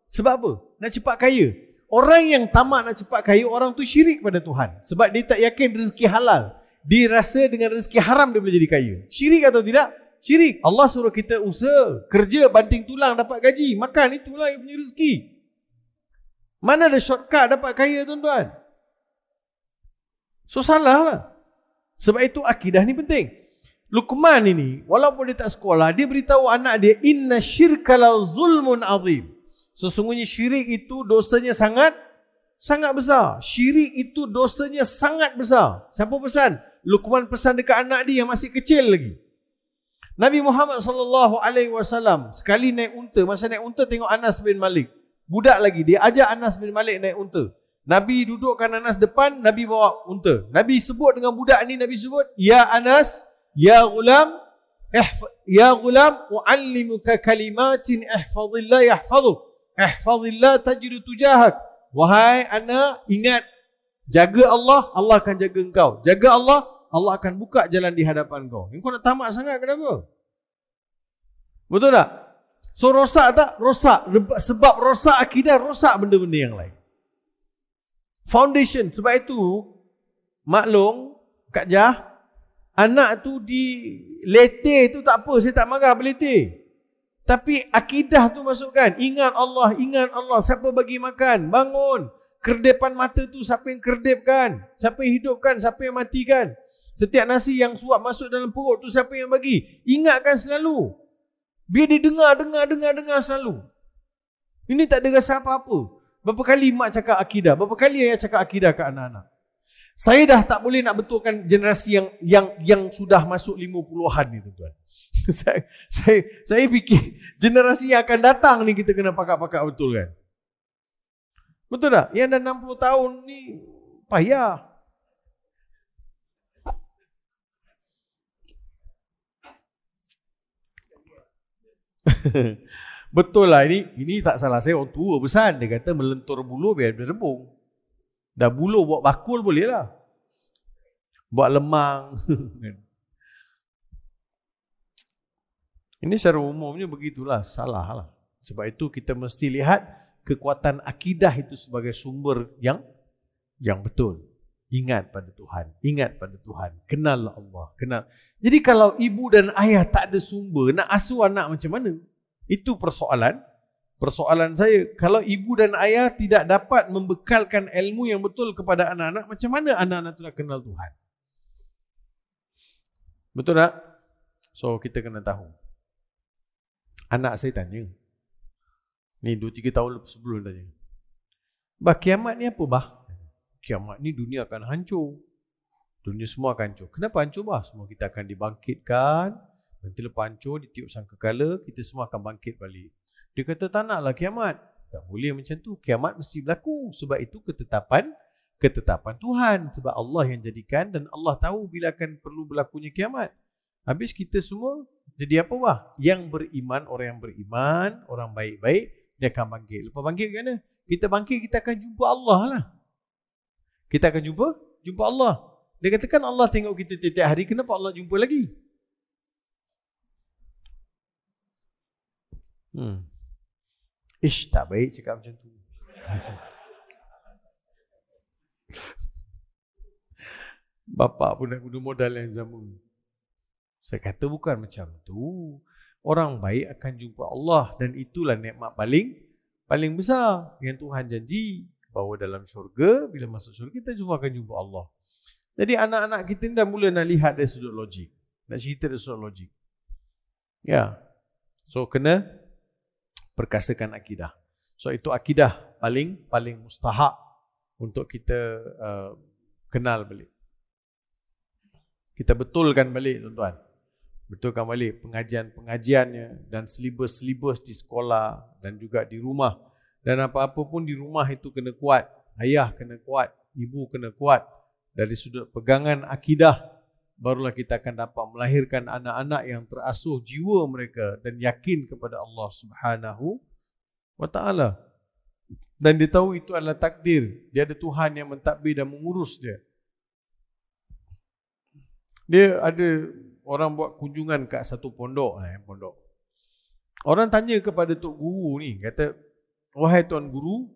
Sebab apa? Nak cepat kaya. Orang yang tamak nak cepat kaya, orang tu syirik pada Tuhan. Sebab dia tak yakin rezeki halal. Dia rasa dengan rezeki haram dia boleh jadi kaya. Syirik atau tidak? syirik. Allah suruh kita usaha, kerja, banting tulang dapat gaji. Makan itulah yang punya rezeki. Mana ada shortcut dapat kaya tuan-tuan? So salah lah. Sebab itu akidah ni penting. Luqman ini walaupun dia tak sekolah dia beritahu anak dia inna syirka la zulmun azim. Sesungguhnya syirik itu dosanya sangat sangat besar. Syirik itu dosanya sangat besar. Siapa pesan? Luqman pesan dekat anak dia yang masih kecil lagi. Nabi Muhammad sallallahu alaihi wasallam sekali naik unta, masa naik unta tengok Anas bin Malik. Budak lagi dia ajak Anas bin Malik naik unta. Nabi dudukkan Anas depan, Nabi bawa unta. Nabi sebut dengan budak ni, Nabi sebut, "Ya Anas, ya gulam, ihf- ya gulam, uallimuka kalimatin ihfazillah yahfazuk. Ihfazillah tajru tujahak." Wahai anak, ingat jaga Allah, Allah akan jaga engkau. Jaga Allah, Allah akan buka jalan di hadapan kau. Yang kau nak tamak sangat kenapa? Betul tak? So rosak tak? Rosak. Sebab rosak akidah, rosak benda-benda yang lain. Foundation. Sebab itu, maklum, Kak Jah, anak tu di letih tu tak apa. Saya tak marah berletih. Tapi akidah tu masukkan. Ingat Allah, ingat Allah. Siapa bagi makan? Bangun. Kerdepan mata tu siapa yang kerdepkan? Siapa yang hidupkan? Siapa yang matikan? Setiap nasi yang suap masuk dalam perut tu siapa yang bagi? Ingatkan selalu. Biar dia dengar, dengar, dengar, dengar selalu. Ini tak ada rasa apa-apa. Berapa kali mak cakap akidah? Berapa kali ayah cakap akidah ke anak-anak? Saya dah tak boleh nak betulkan generasi yang yang yang sudah masuk lima puluhan ni tuan. (laughs) saya, saya saya fikir generasi yang akan datang ni kita kena pakak-pakak betul kan. Betul tak? Yang dah 60 tahun ni payah. (laughs) Betul lah ini ini tak salah saya orang tua pesan dia kata melentur bulu biar dia rebung. Dah bulu buat bakul boleh lah. Buat lemang. (laughs) ini secara umumnya begitulah salah lah. Sebab itu kita mesti lihat kekuatan akidah itu sebagai sumber yang yang betul ingat pada Tuhan, ingat pada Tuhan, kenal Allah, kenal. Jadi kalau ibu dan ayah tak ada sumber, nak asuh anak macam mana? Itu persoalan. Persoalan saya, kalau ibu dan ayah tidak dapat membekalkan ilmu yang betul kepada anak-anak, macam mana anak-anak itu nak kenal Tuhan? Betul tak? So, kita kena tahu. Anak saya tanya. Ni 2-3 tahun sebelum tanya. Bah, kiamat ni apa bah? kiamat ni dunia akan hancur. Dunia semua akan hancur. Kenapa hancur bah? Semua kita akan dibangkitkan. Nanti lepas hancur, ditiup sangka kala, kita semua akan bangkit balik. Dia kata tak naklah kiamat. Tak boleh macam tu. Kiamat mesti berlaku. Sebab itu ketetapan ketetapan Tuhan. Sebab Allah yang jadikan dan Allah tahu bila akan perlu berlakunya kiamat. Habis kita semua jadi apa bah? Yang beriman, orang yang beriman, orang baik-baik, dia akan bangkit. Lepas bangkit ke mana? Kita bangkit, kita akan jumpa Allah lah kita akan jumpa jumpa Allah. Dia katakan Allah tengok kita tiap-tiap hari kenapa Allah jumpa lagi? Hmm. Ish, tak baik cakap macam tu. (laughs) Bapa pun nak guna modal yang sama. Saya kata bukan macam tu. Orang baik akan jumpa Allah dan itulah nikmat paling paling besar yang Tuhan janji bahawa dalam syurga bila masuk syurga kita juga akan jumpa Allah. Jadi anak-anak kita ni dah mula nak lihat dari sudut logik. Nak cerita dari sudut logik. Ya. So kena perkasakan akidah. So itu akidah paling paling mustahak untuk kita uh, kenal balik. Kita betulkan balik tuan-tuan. Betulkan balik pengajian-pengajiannya dan selibus-selibus di sekolah dan juga di rumah. Dan apa-apa pun di rumah itu kena kuat. Ayah kena kuat. Ibu kena kuat. Dari sudut pegangan akidah, barulah kita akan dapat melahirkan anak-anak yang terasuh jiwa mereka dan yakin kepada Allah Subhanahu wa Dan dia tahu itu adalah takdir. Dia ada Tuhan yang mentadbir dan mengurus dia. Dia ada orang buat kunjungan kat satu pondok. Lah, eh, pondok. Orang tanya kepada Tok Guru ni, kata, wahai tuan guru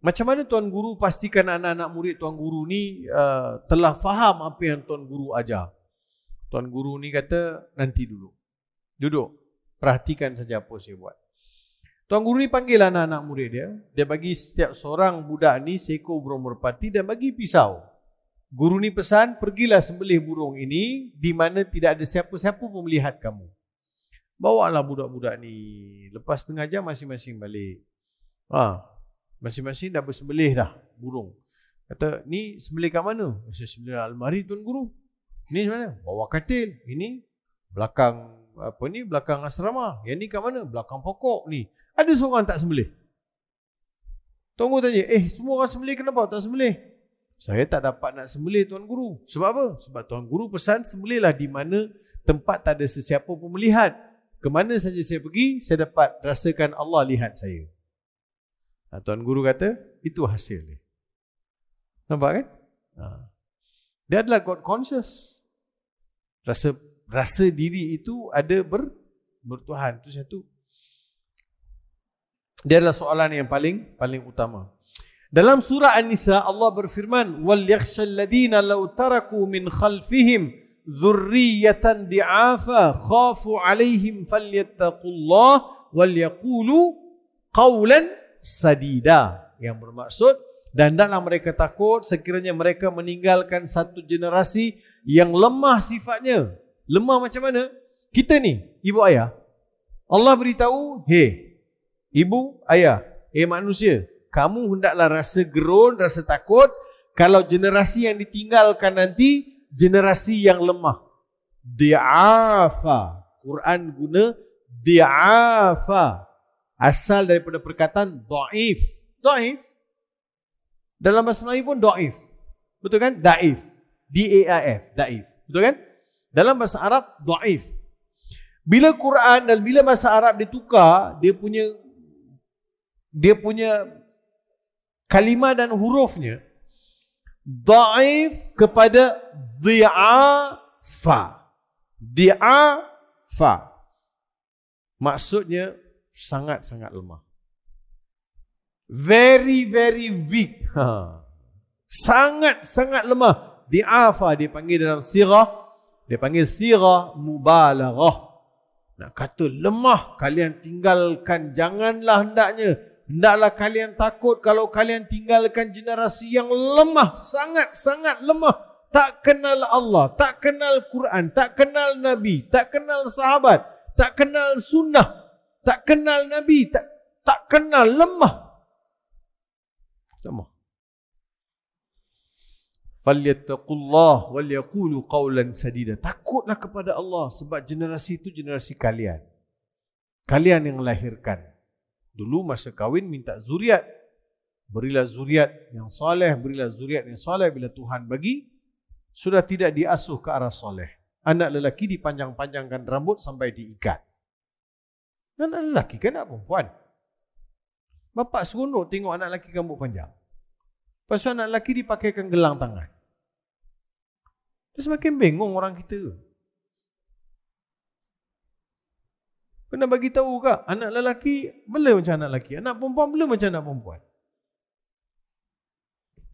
macam mana tuan guru pastikan anak-anak murid tuan guru ni uh, telah faham apa yang tuan guru ajar tuan guru ni kata nanti dulu duduk perhatikan saja apa saya buat tuan guru ni panggil anak-anak murid dia dia bagi setiap seorang budak ni seekor burung merpati dan bagi pisau guru ni pesan pergilah sembelih burung ini di mana tidak ada siapa-siapa pun melihat kamu Bawalah budak-budak ni. Lepas setengah jam masing-masing balik. Ha, masing-masing dah bersembelih dah burung. Kata, ni sembelih kat mana? Masa sembelih almari tuan guru. Ni sebenarnya bawa katil. Ini belakang apa ni belakang asrama. Yang ni kat mana? Belakang pokok ni. Ada seorang tak sembelih. Tunggu tanya, eh semua orang sembelih kenapa tak sembelih? Saya tak dapat nak sembelih tuan guru. Sebab apa? Sebab tuan guru pesan sembelihlah di mana tempat tak ada sesiapa pun melihat. Ke mana saja saya pergi, saya dapat rasakan Allah lihat saya. Tuan Guru kata, itu hasil dia. Nampak kan? Ha. Dia adalah God conscious. Rasa rasa diri itu ada ber, bertuhan. Itu satu. Dia adalah soalan yang paling paling utama. Dalam surah An-Nisa Allah berfirman wal yakhshal ladina law taraku min khalfihim dhurriyatan di'afa khafu alaihim falyattaqullah wal yaqulu qawlan sadida yang bermaksud dan dalam mereka takut sekiranya mereka meninggalkan satu generasi yang lemah sifatnya. Lemah macam mana? Kita ni, ibu ayah. Allah beritahu, hei, ibu ayah, hei manusia, kamu hendaklah rasa gerun, rasa takut kalau generasi yang ditinggalkan nanti generasi yang lemah. Dia'afa. Quran guna dia'afa asal daripada perkataan daif. Daif. Dalam bahasa Melayu pun daif. Betul kan? Daif. D A I F. Daif. Betul kan? Dalam bahasa Arab daif. Bila Quran dan bila bahasa Arab ditukar, dia punya dia punya kalimah dan hurufnya daif kepada dhi'afa. Dhi'afa. Maksudnya sangat-sangat lemah. Very, very weak. Ha. Sangat-sangat lemah. Di'afa dia panggil dalam sirah. Dia panggil sirah mubalarah. Nak kata lemah kalian tinggalkan. Janganlah hendaknya. Hendaklah kalian takut kalau kalian tinggalkan generasi yang lemah. Sangat-sangat lemah. Tak kenal Allah. Tak kenal Quran. Tak kenal Nabi. Tak kenal sahabat. Tak kenal sunnah tak kenal Nabi, tak tak kenal lemah. Lemah. Falyattaqullah wal yaqulu qawlan sadida. Takutlah kepada Allah sebab generasi itu generasi kalian. Kalian yang melahirkan. Dulu masa kahwin minta zuriat. Berilah zuriat yang soleh, berilah zuriat yang soleh bila Tuhan bagi sudah tidak diasuh ke arah soleh. Anak lelaki dipanjang-panjangkan rambut sampai diikat. Anak lelaki kan anak perempuan. Bapak seronok tengok anak lelaki rambut panjang. Pasal anak lelaki dipakaikan gelang tangan. Dia semakin bengong orang kita. Kena bagi tahu ke anak lelaki belum macam anak lelaki. Anak perempuan belum macam anak perempuan.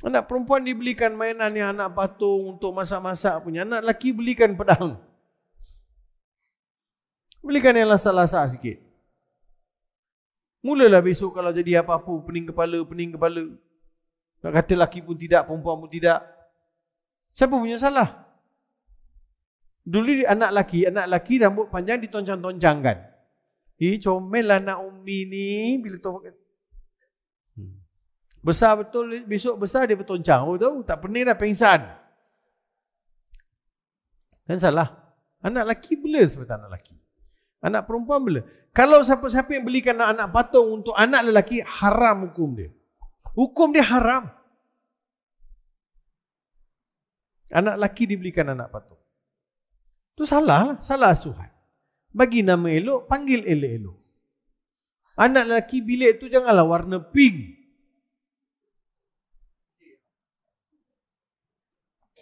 Anak perempuan dibelikan mainan yang anak patung untuk masak-masak punya. Anak lelaki belikan pedang. Belikan yang lasak-lasak sikit. Mulalah besok kalau jadi apa-apa, pening kepala, pening kepala. Nak kata lelaki pun tidak, perempuan pun tidak. Siapa punya salah? Dulu anak lelaki, anak lelaki rambut panjang ditoncang-toncangkan. Eh, comel nak umi ni. Bila tu hmm. Besar betul, besok besar dia bertoncang. Oh, tahu, tak pening dah, pengsan. Kan salah. Anak lelaki bela sebab anak lelaki. Anak perempuan bela. Kalau siapa-siapa yang belikan anak-anak patung untuk anak lelaki, haram hukum dia. Hukum dia haram. Anak lelaki dibelikan anak patung. Itu salah. Salah asuhan. Bagi nama elok, panggil elok-elok. Anak lelaki bilik tu janganlah warna pink.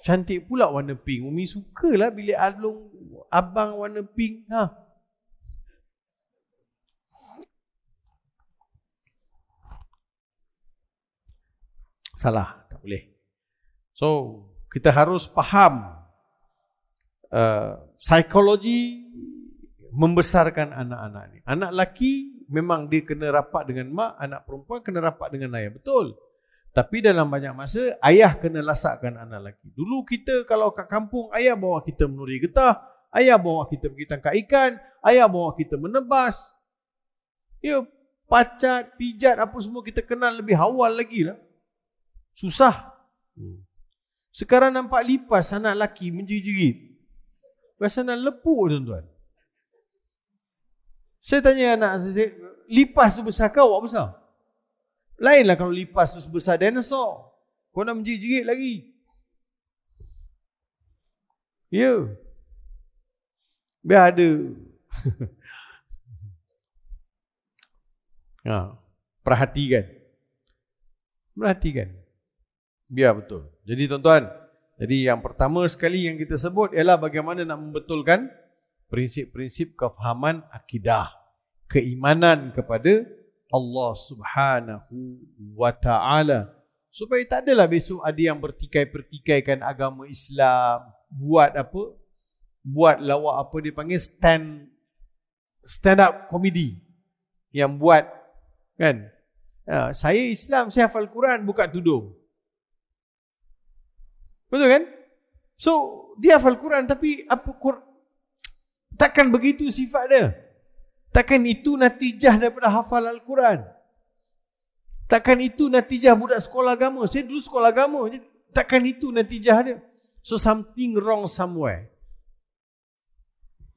Cantik pula warna pink. Umi sukalah bilik alung abang warna pink. Haa. salah tak boleh so kita harus paham uh, psikologi membesarkan anak-anak ni anak laki memang dia kena rapat dengan mak anak perempuan kena rapat dengan ayah betul tapi dalam banyak masa ayah kena lasakkan anak laki. dulu kita kalau kat kampung ayah bawa kita menuri getah ayah bawa kita pergi tangkap ikan ayah bawa kita menebas ya pacat pijat apa semua kita kenal lebih awal lagi lah Susah. Hmm. Sekarang nampak lipas anak lelaki menjerit-jerit. Rasa nak lepuk tuan-tuan. Saya tanya anak saya, lipas tu besar kau, awak besar? Lainlah kalau lipas tu sebesar dinosaur. Kau nak menjerit-jerit lagi. Ya. Yeah. Biar ada. (laughs) ha, perhatikan. Perhatikan. Biar ya, betul. Jadi tuan-tuan, jadi yang pertama sekali yang kita sebut ialah bagaimana nak membetulkan prinsip-prinsip kefahaman akidah, keimanan kepada Allah Subhanahu wa taala. Supaya tak adalah besok ada yang bertikai-pertikaikan agama Islam, buat apa? Buat lawak apa dia panggil stand stand up comedy yang buat kan? Ha, saya Islam, saya hafal Quran, buka tudung. Betul kan? So, dia hafal Quran tapi apa Quran, takkan begitu sifat dia. Takkan itu natijah daripada hafal Al-Quran. Takkan itu natijah budak sekolah agama. Saya dulu sekolah agama. Takkan itu natijah dia. So, something wrong somewhere.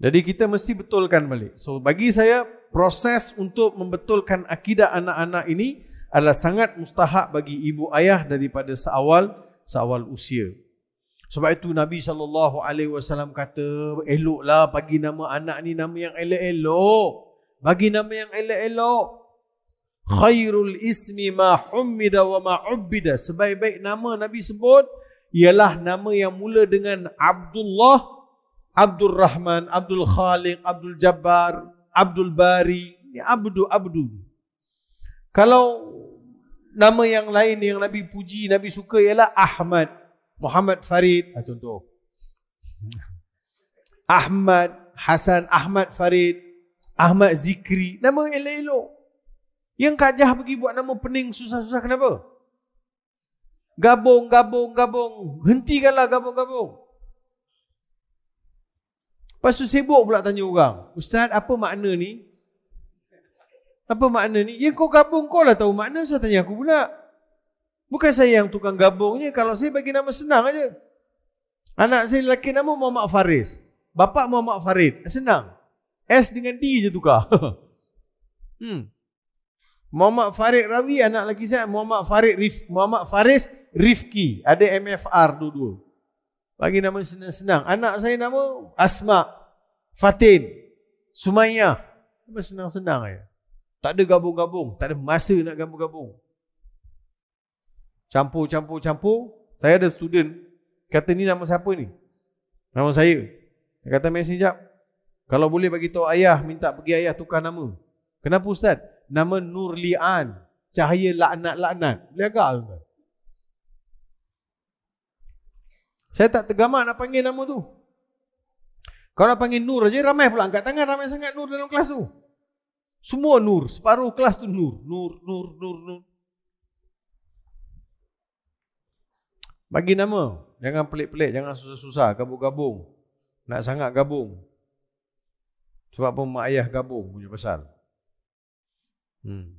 Jadi, kita mesti betulkan balik. So, bagi saya, proses untuk membetulkan akidah anak-anak ini adalah sangat mustahak bagi ibu ayah daripada seawal seawal usia. Sebab itu Nabi sallallahu alaihi wasallam kata, eloklah bagi nama anak ni nama yang elok-elok. Bagi nama yang elok-elok. Khairul ismi ma humida wa ma ubbida. Sebaik-baik nama Nabi sebut ialah nama yang mula dengan Abdullah, Abdul Rahman, Abdul Khaliq, Abdul Jabbar, Abdul Bari. Ini Abdu, Abdu. Kalau nama yang lain yang Nabi puji, Nabi suka ialah Ahmad. Muhammad Farid. Ha, contoh. Ahmad Hasan Ahmad Farid Ahmad Zikri Nama elok-elok Yang kajah pergi buat nama pening susah-susah kenapa? Gabung, gabung, gabung Hentikanlah gabung-gabung Lepas tu sibuk pula tanya orang Ustaz apa makna ni? Apa makna ni? Ya kau gabung kau lah tahu makna saya tanya aku pula. Bukan saya yang tukang gabungnya kalau saya bagi nama senang aja. Anak saya lelaki nama Muhammad Faris. Bapa Muhammad Farid. Senang. S dengan D je tukar. (laughs) hmm. Muhammad Farid Rawi anak lelaki saya Muhammad Farid Rif Muhammad Faris Rifki. Ada MFR dua-dua. Bagi nama senang-senang. Anak saya nama Asma Fatin Sumayyah. Nama senang-senang aja. Ya. Tak ada gabung-gabung. Tak ada masa nak gabung-gabung. Campur, campur, campur. Saya ada student. Kata ni nama siapa ni? Nama saya. Dia kata mesin jap. Kalau boleh bagi tahu ayah, minta pergi ayah tukar nama. Kenapa Ustaz? Nama Nur Lian. Cahaya laknat-laknat. Boleh agak Ustaz? Saya tak tergamak nak panggil nama tu. Kalau panggil Nur aja ramai pula angkat tangan ramai sangat Nur dalam kelas tu. Semua nur, separuh kelas tu nur, nur, nur, nur, nur. Bagi nama, jangan pelik-pelik, jangan susah-susah, gabung-gabung. Nak sangat gabung. Sebab pun mak ayah gabung punya pasal. Hmm.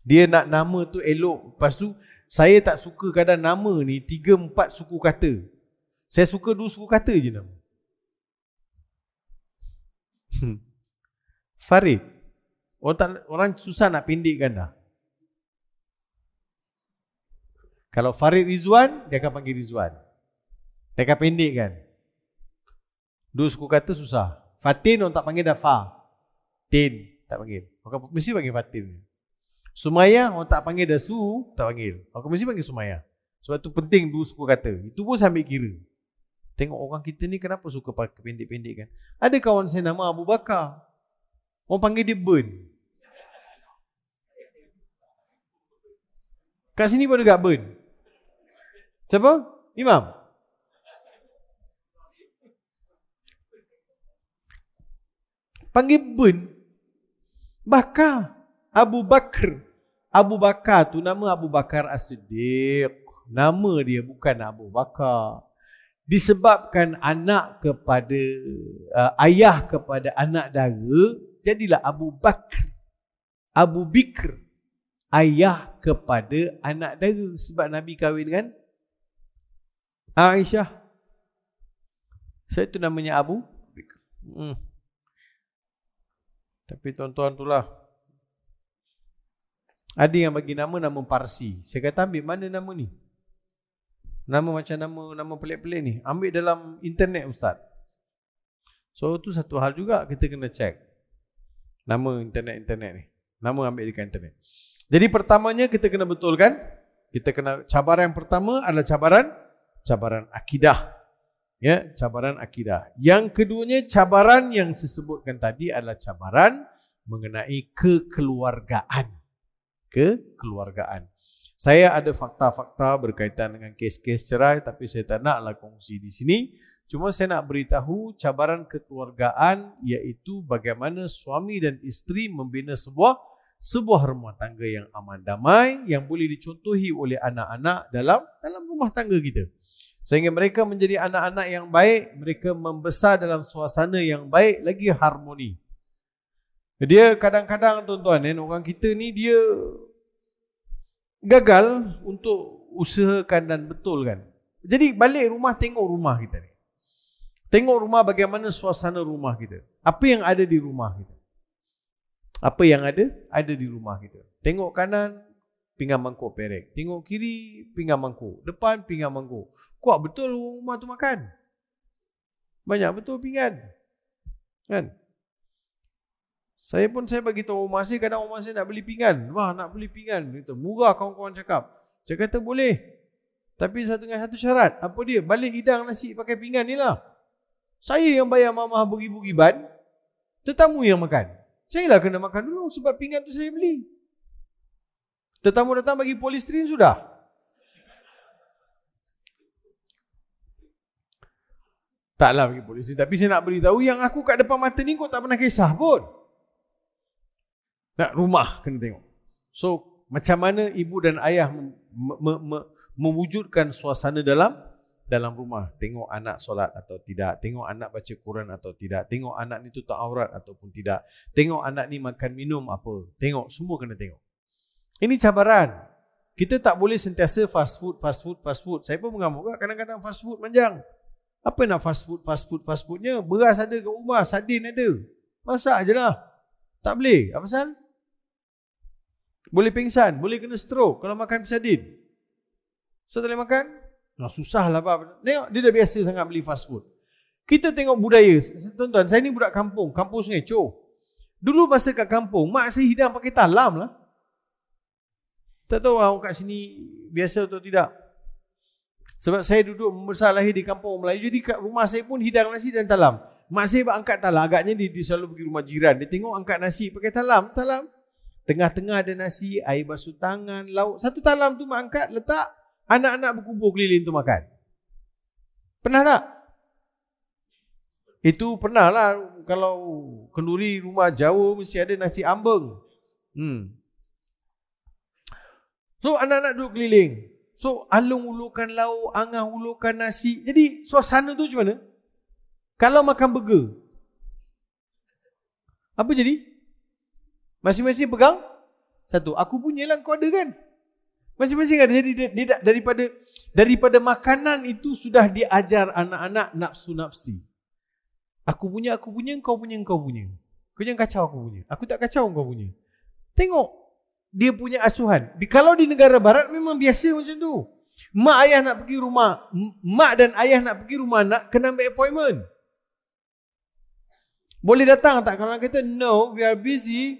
Dia nak nama tu elok. Lepas tu, saya tak suka kadang nama ni tiga empat suku kata. Saya suka dua suku kata je nama. Hmm. Farid. Orang, tak, orang susah nak pendekkan dah. Kalau Farid Rizwan, dia akan panggil Rizwan. Dia akan pendekkan. Dua suku kata susah. Fatin orang tak panggil dah Fa. Tin tak panggil. Orang mesti panggil Fatin. Sumaya orang tak panggil dah Su, tak panggil. Orang mesti panggil Sumaya. Sebab tu penting dua suku kata. Itu pun sambil ambil kira. Tengok orang kita ni kenapa suka pindik-pindik, kan. Ada kawan saya nama Abu Bakar. Orang panggil dia burn. Kat sini pun dekat burn. Siapa? Imam. Panggil burn. Bakar. Abu Bakr. Abu Bakar tu nama Abu Bakar As-Siddiq. Nama dia bukan Abu Bakar. Disebabkan anak kepada uh, ayah kepada anak dara jadilah Abu Bakr Abu Bikr ayah kepada anak dara sebab Nabi kahwin dengan Aisyah saya so, tu namanya Abu Bikr hmm. tapi tuan-tuan tu lah ada yang bagi nama nama Parsi saya kata ambil mana nama ni nama macam nama nama pelik-pelik ni ambil dalam internet ustaz So tu satu hal juga kita kena cek. Nama internet-internet ni. Nama ambil dekat internet. Jadi pertamanya kita kena betulkan. Kita kena cabaran yang pertama adalah cabaran cabaran akidah. Ya, cabaran akidah. Yang keduanya cabaran yang disebutkan tadi adalah cabaran mengenai kekeluargaan. Kekeluargaan. Saya ada fakta-fakta berkaitan dengan kes-kes cerai tapi saya tak naklah kongsi di sini Cuma saya nak beritahu cabaran kekeluargaan iaitu bagaimana suami dan isteri membina sebuah sebuah rumah tangga yang aman damai yang boleh dicontohi oleh anak-anak dalam dalam rumah tangga kita. Sehingga mereka menjadi anak-anak yang baik, mereka membesar dalam suasana yang baik lagi harmoni. Dia kadang-kadang tuan-tuan eh, orang kita ni dia gagal untuk usahakan dan betulkan. Jadi balik rumah tengok rumah kita ni. Tengok rumah bagaimana suasana rumah kita. Apa yang ada di rumah kita. Apa yang ada, ada di rumah kita. Tengok kanan, pinggan mangkuk perek. Tengok kiri, pinggan mangkuk. Depan, pinggan mangkuk. Kuat betul rumah tu makan. Banyak betul pinggan. Kan? Saya pun saya bagi tahu rumah saya, kadang rumah saya nak beli pinggan. Wah, nak beli pinggan. Gitu. Murah kawan-kawan cakap. Saya kata boleh. Tapi satu dengan satu syarat. Apa dia? Balik hidang nasi pakai pinggan ni lah. Saya yang bayar mamah beribu-riban. Tetamu yang makan. Saya lah kena makan dulu sebab pinggan tu saya beli. Tetamu datang bagi polistrin sudah. Taklah bagi polisi. Tapi saya nak beritahu yang aku kat depan mata ni kau tak pernah kisah pun. Nak rumah kena tengok. So macam mana ibu dan ayah me- me- me- mewujudkan suasana dalam dalam rumah tengok anak solat atau tidak tengok anak baca Quran atau tidak tengok anak ni tutup aurat ataupun tidak tengok anak ni makan minum apa tengok semua kena tengok ini cabaran kita tak boleh sentiasa fast food fast food fast food saya pun mengamuk juga kadang-kadang fast food panjang apa nak fast food fast food fast foodnya beras ada ke rumah sardin ada masak je lah tak boleh apa pasal boleh pingsan boleh kena stroke kalau makan sardin so tak boleh makan Nah, susah lah Pak. Tengok, dia dah biasa sangat beli fast food. Kita tengok budaya. Tuan-tuan, saya ni budak kampung. Kampung Sungai Choh. Dulu masa kat kampung, mak saya hidang pakai talam lah. Tak tahu orang kat sini biasa atau tidak. Sebab saya duduk membesar lahir di kampung Melayu. Jadi kat rumah saya pun hidang nasi dan talam. Mak saya buat angkat talam. Agaknya dia, dia selalu pergi rumah jiran. Dia tengok angkat nasi pakai talam. Talam. Tengah-tengah ada nasi, air basuh tangan, lauk. Satu talam tu mak angkat, letak. Anak-anak berkumpul keliling tu makan. Pernah tak? Itu pernah lah. Kalau kenduri rumah jauh mesti ada nasi ambeng. Hmm. So anak-anak duduk keliling. So alung ulukan lauk, angah ulukan nasi. Jadi suasana tu macam mana? Kalau makan burger. Apa jadi? Masing-masing pegang satu. Aku punya lah kau ada kan? Masing-masing ada. Kan? Jadi dia, daripada daripada makanan itu sudah diajar anak-anak nafsu nafsi. Aku punya, aku punya, kau punya, kau punya. Kau jangan kacau aku punya. Aku tak kacau kau punya. Tengok dia punya asuhan. Di, kalau di negara barat memang biasa macam tu. Mak ayah nak pergi rumah, mak dan ayah nak pergi rumah nak kena ambil appointment. Boleh datang tak? Kalau kita no, we are busy.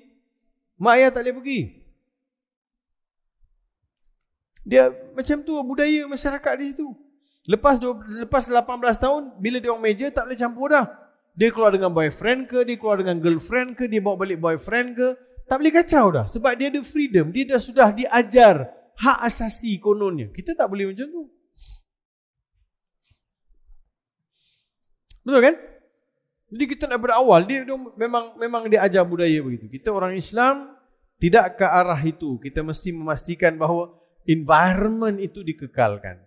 Mak ayah tak boleh pergi. Dia macam tu budaya masyarakat di situ. Lepas 12, lepas 18 tahun bila dia orang meja tak boleh campur dah. Dia keluar dengan boyfriend ke, dia keluar dengan girlfriend ke, dia bawa balik boyfriend ke, tak boleh kacau dah sebab dia ada freedom. Dia dah sudah diajar hak asasi kononnya. Kita tak boleh macam tu. Betul kan? Jadi kita nak berawal dia, dia memang memang dia ajar budaya begitu. Kita orang Islam tidak ke arah itu. Kita mesti memastikan bahawa environment itu dikekalkan.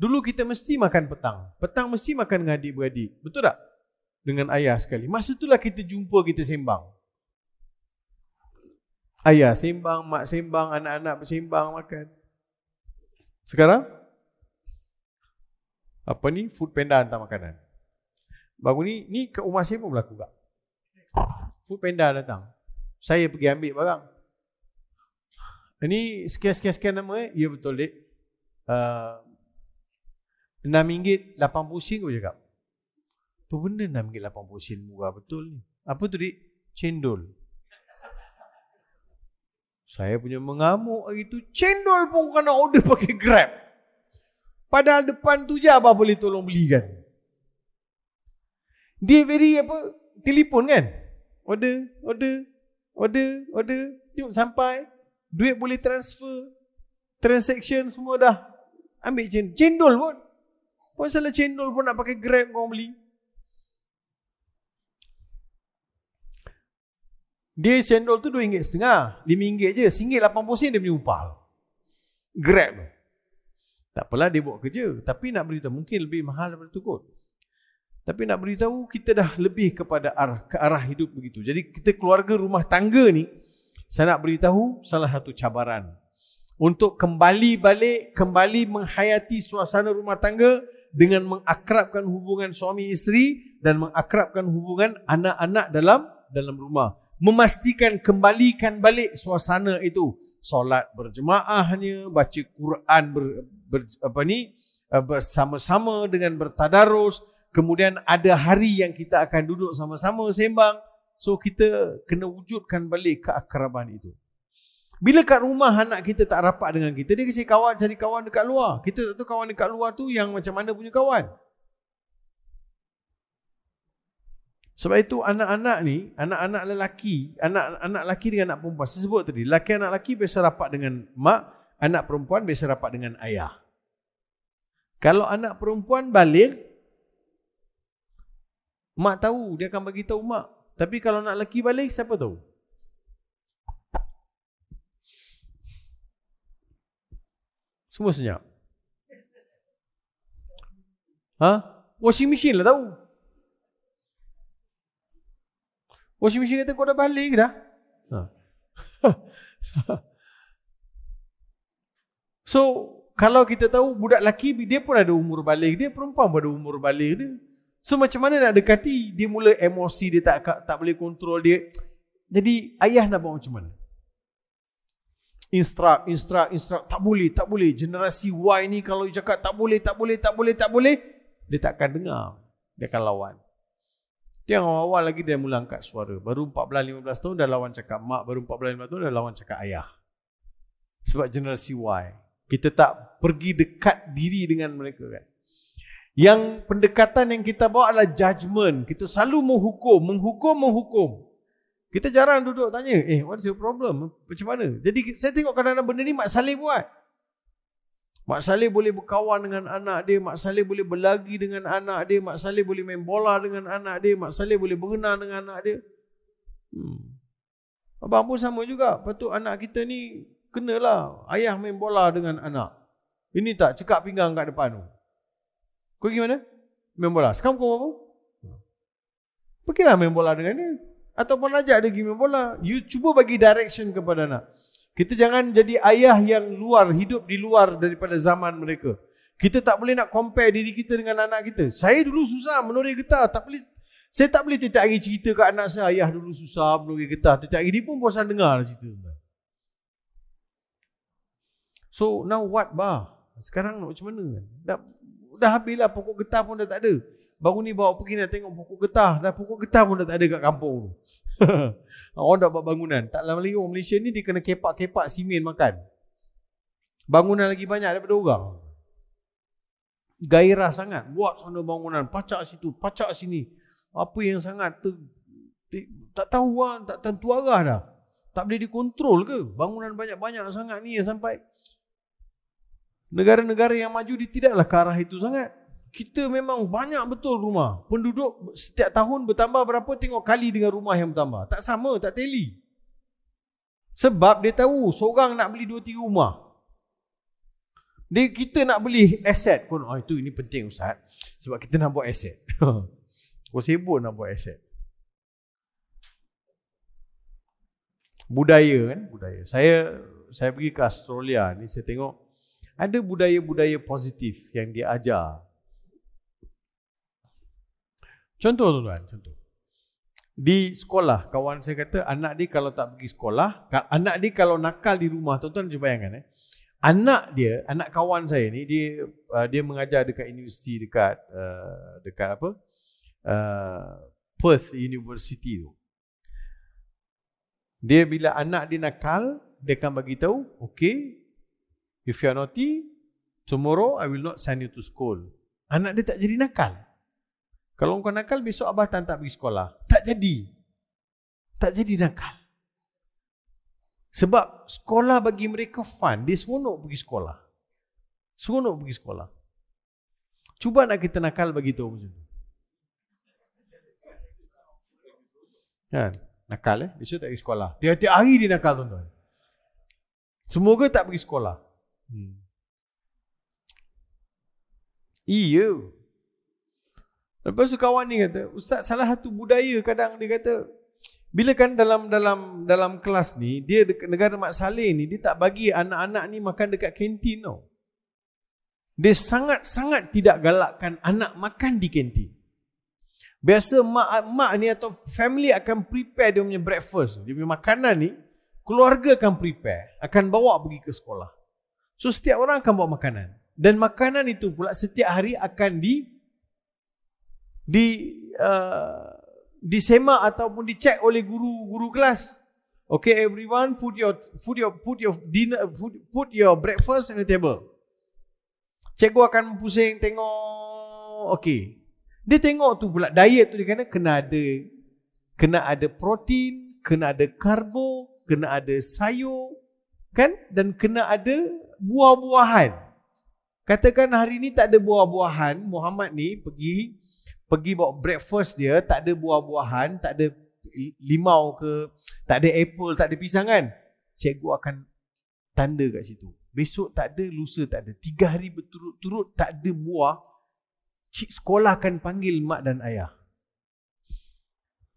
Dulu kita mesti makan petang. Petang mesti makan dengan adik-beradik. Betul tak? Dengan ayah sekali. Masa itulah kita jumpa, kita sembang. Ayah sembang, mak sembang, anak-anak bersembang makan. Sekarang? Apa ni? Food panda hantar makanan. Baru ni, ni kat rumah saya pun berlaku tak? Food panda datang. Saya pergi ambil barang. Ini sekian-sekian-sekian nama eh. Ya betul dek. RM6.80 uh, kau cakap. Apa benda RM6.80 murah betul ni? Apa tu dek? Cendol. Saya punya mengamuk hari tu. Cendol pun kena order pakai grab. Padahal depan tu je abah boleh tolong belikan. Dia beri apa? Telefon kan? Order, order, order, order. Tengok sampai. Duit boleh transfer. Transaction semua dah. Ambil cendol. Cendol pun. Pun salah cendol pun nak pakai grab korang beli. Dia cendol tu RM2.5. RM5 je. RM1.80 dia punya upah. Grab tu. Tak apalah dia buat kerja. Tapi nak beritahu mungkin lebih mahal daripada tu kot. Tapi nak beritahu kita dah lebih kepada arah, ke arah hidup begitu. Jadi kita keluarga rumah tangga ni saya nak beritahu salah satu cabaran untuk kembali balik kembali menghayati suasana rumah tangga dengan mengakrabkan hubungan suami isteri dan mengakrabkan hubungan anak-anak dalam dalam rumah memastikan kembalikan balik suasana itu solat berjemaahnya baca Quran ber, ber, apa ni eh, bersama-sama dengan bertadarus kemudian ada hari yang kita akan duduk sama-sama sembang So kita kena wujudkan balik keakraban itu. Bila kat rumah anak kita tak rapat dengan kita, dia kasi kawan cari kawan dekat luar. Kita tak tahu kawan dekat luar tu yang macam mana punya kawan. Sebab itu anak-anak ni, anak-anak lelaki, anak-anak lelaki dengan anak perempuan. Saya sebut tadi, lelaki anak lelaki biasa rapat dengan mak, anak perempuan biasa rapat dengan ayah. Kalau anak perempuan balik, mak tahu, dia akan bagi tahu mak. Tapi kalau nak lelaki balik siapa tahu? Semua senyap. Ha? Washing machine lah tahu. Washing machine kata kau dah balik ke dah? Ha. (laughs) so, kalau kita tahu budak lelaki dia pun ada umur balik dia, perempuan pun ada umur balik dia. So macam mana nak dekati dia mula emosi dia tak tak boleh kontrol dia. Jadi ayah nak buat macam mana? Instruct, instruct, instruct. Tak boleh, tak boleh. Generasi Y ni kalau cakap tak boleh, tak boleh, tak boleh, tak boleh. Dia tak akan dengar. Dia akan lawan. Dia awal-awal lagi dia mula angkat suara. Baru 14-15 tahun dah lawan cakap mak. Baru 14-15 tahun dah lawan cakap ayah. Sebab generasi Y. Kita tak pergi dekat diri dengan mereka kan. Yang pendekatan yang kita bawa adalah judgement. Kita selalu menghukum, menghukum, menghukum. Kita jarang duduk tanya, eh what is your problem? Macam mana? Jadi saya tengok kadang-kadang benda ni Mak Saleh buat. Mak Saleh boleh berkawan dengan anak dia. Mak Saleh boleh berlagi dengan anak dia. Mak Saleh boleh main bola dengan anak dia. Mak Saleh boleh berenang dengan anak dia. Hmm. Abang pun sama juga. Patut anak kita ni kenalah ayah main bola dengan anak. Ini tak cekak pinggang kat depan tu. Kau pergi mana? Main bola. Sekarang kau apa? Pergilah main bola dengan dia. Ataupun ajak dia pergi main bola. You cuba bagi direction kepada anak. Kita jangan jadi ayah yang luar, hidup di luar daripada zaman mereka. Kita tak boleh nak compare diri kita dengan anak kita. Saya dulu susah menoreh getah. Tak boleh, saya tak boleh tiap hari cerita ke anak saya, ayah dulu susah menoreh getah. Tiap hari dia pun bosan dengar lah cerita. So now what bah? Sekarang nak macam mana? Dah, Dah habis lah pokok getah pun dah tak ada. Baru ni bawa pergi nak tengok pokok getah. Dah pokok getah pun dah tak ada kat kampung tu. (laughs) orang dah buat bangunan. Tak lama lagi orang Malaysia ni dia kena kepak-kepak simen makan. Bangunan lagi banyak daripada orang. Gairah sangat. Buat sana bangunan. Pacak situ. Pacak sini. Apa yang sangat. Ter, ter, tak tahu orang. Lah. Tak tentu arah dah. Tak boleh dikontrol ke? Bangunan banyak-banyak sangat ni yang sampai negara-negara yang maju dia tidaklah ke arah itu sangat. Kita memang banyak betul rumah. Penduduk setiap tahun bertambah berapa tengok kali dengan rumah yang bertambah. Tak sama, tak teli. Sebab dia tahu seorang nak beli dua tiga rumah. Dia kita nak beli aset pun. Oh itu ini penting ustaz. Sebab kita nak buat aset. (laughs) Kau sibuk nak buat aset. Budaya kan, budaya. Saya saya pergi ke Australia ni saya tengok ada budaya-budaya positif yang dia ajar. Contoh tuan-tuan, contoh. Di sekolah, kawan saya kata anak dia kalau tak pergi sekolah, anak dia kalau nakal di rumah, tuan-tuan cuba bayangkan. Eh? Anak dia, anak kawan saya ni, dia uh, dia mengajar dekat universiti dekat uh, dekat apa? Uh, Perth University tu. Dia bila anak dia nakal, dia akan bagi tahu, okey, If you are naughty, tomorrow I will not send you to school. Anak dia tak jadi nakal. Kalau kau nakal, besok abah tak pergi sekolah. Tak jadi. Tak jadi nakal. Sebab sekolah bagi mereka fun. Dia seronok pergi sekolah. Seronok pergi sekolah. Cuba nak kita nakal bagi tahu macam tu. Kan? Nakal eh? Besok tak pergi sekolah. Tiap-tiap hari dia nakal tuan-tuan. Semoga tak pergi sekolah. Hmm. Iya. Lepas tu kawan ni kata, ustaz salah satu budaya kadang dia kata bila kan dalam dalam dalam kelas ni dia dekat negara Mat Saleh ni dia tak bagi anak-anak ni makan dekat kantin tau. Dia sangat-sangat tidak galakkan anak makan di kantin. Biasa mak mak ni atau family akan prepare dia punya breakfast, dia punya makanan ni keluarga akan prepare, akan bawa pergi ke sekolah. So setiap orang akan bawa makanan dan makanan itu pula setiap hari akan di di uh, disemak ataupun dicek oleh guru-guru kelas. Okay, everyone put your put your put your dinner put, put your breakfast on the table. Cikgu akan pusing tengok. Okay. Dia tengok tu pula diet tu dia kena kena ada kena ada protein, kena ada karbo, kena ada sayur, kan? Dan kena ada buah-buahan. Katakan hari ni tak ada buah-buahan, Muhammad ni pergi pergi buat breakfast dia, tak ada buah-buahan, tak ada limau ke, tak ada apple, tak ada pisang kan. Cikgu akan tanda kat situ. Besok tak ada, lusa tak ada. Tiga hari berturut-turut tak ada buah. Cik sekolah akan panggil mak dan ayah.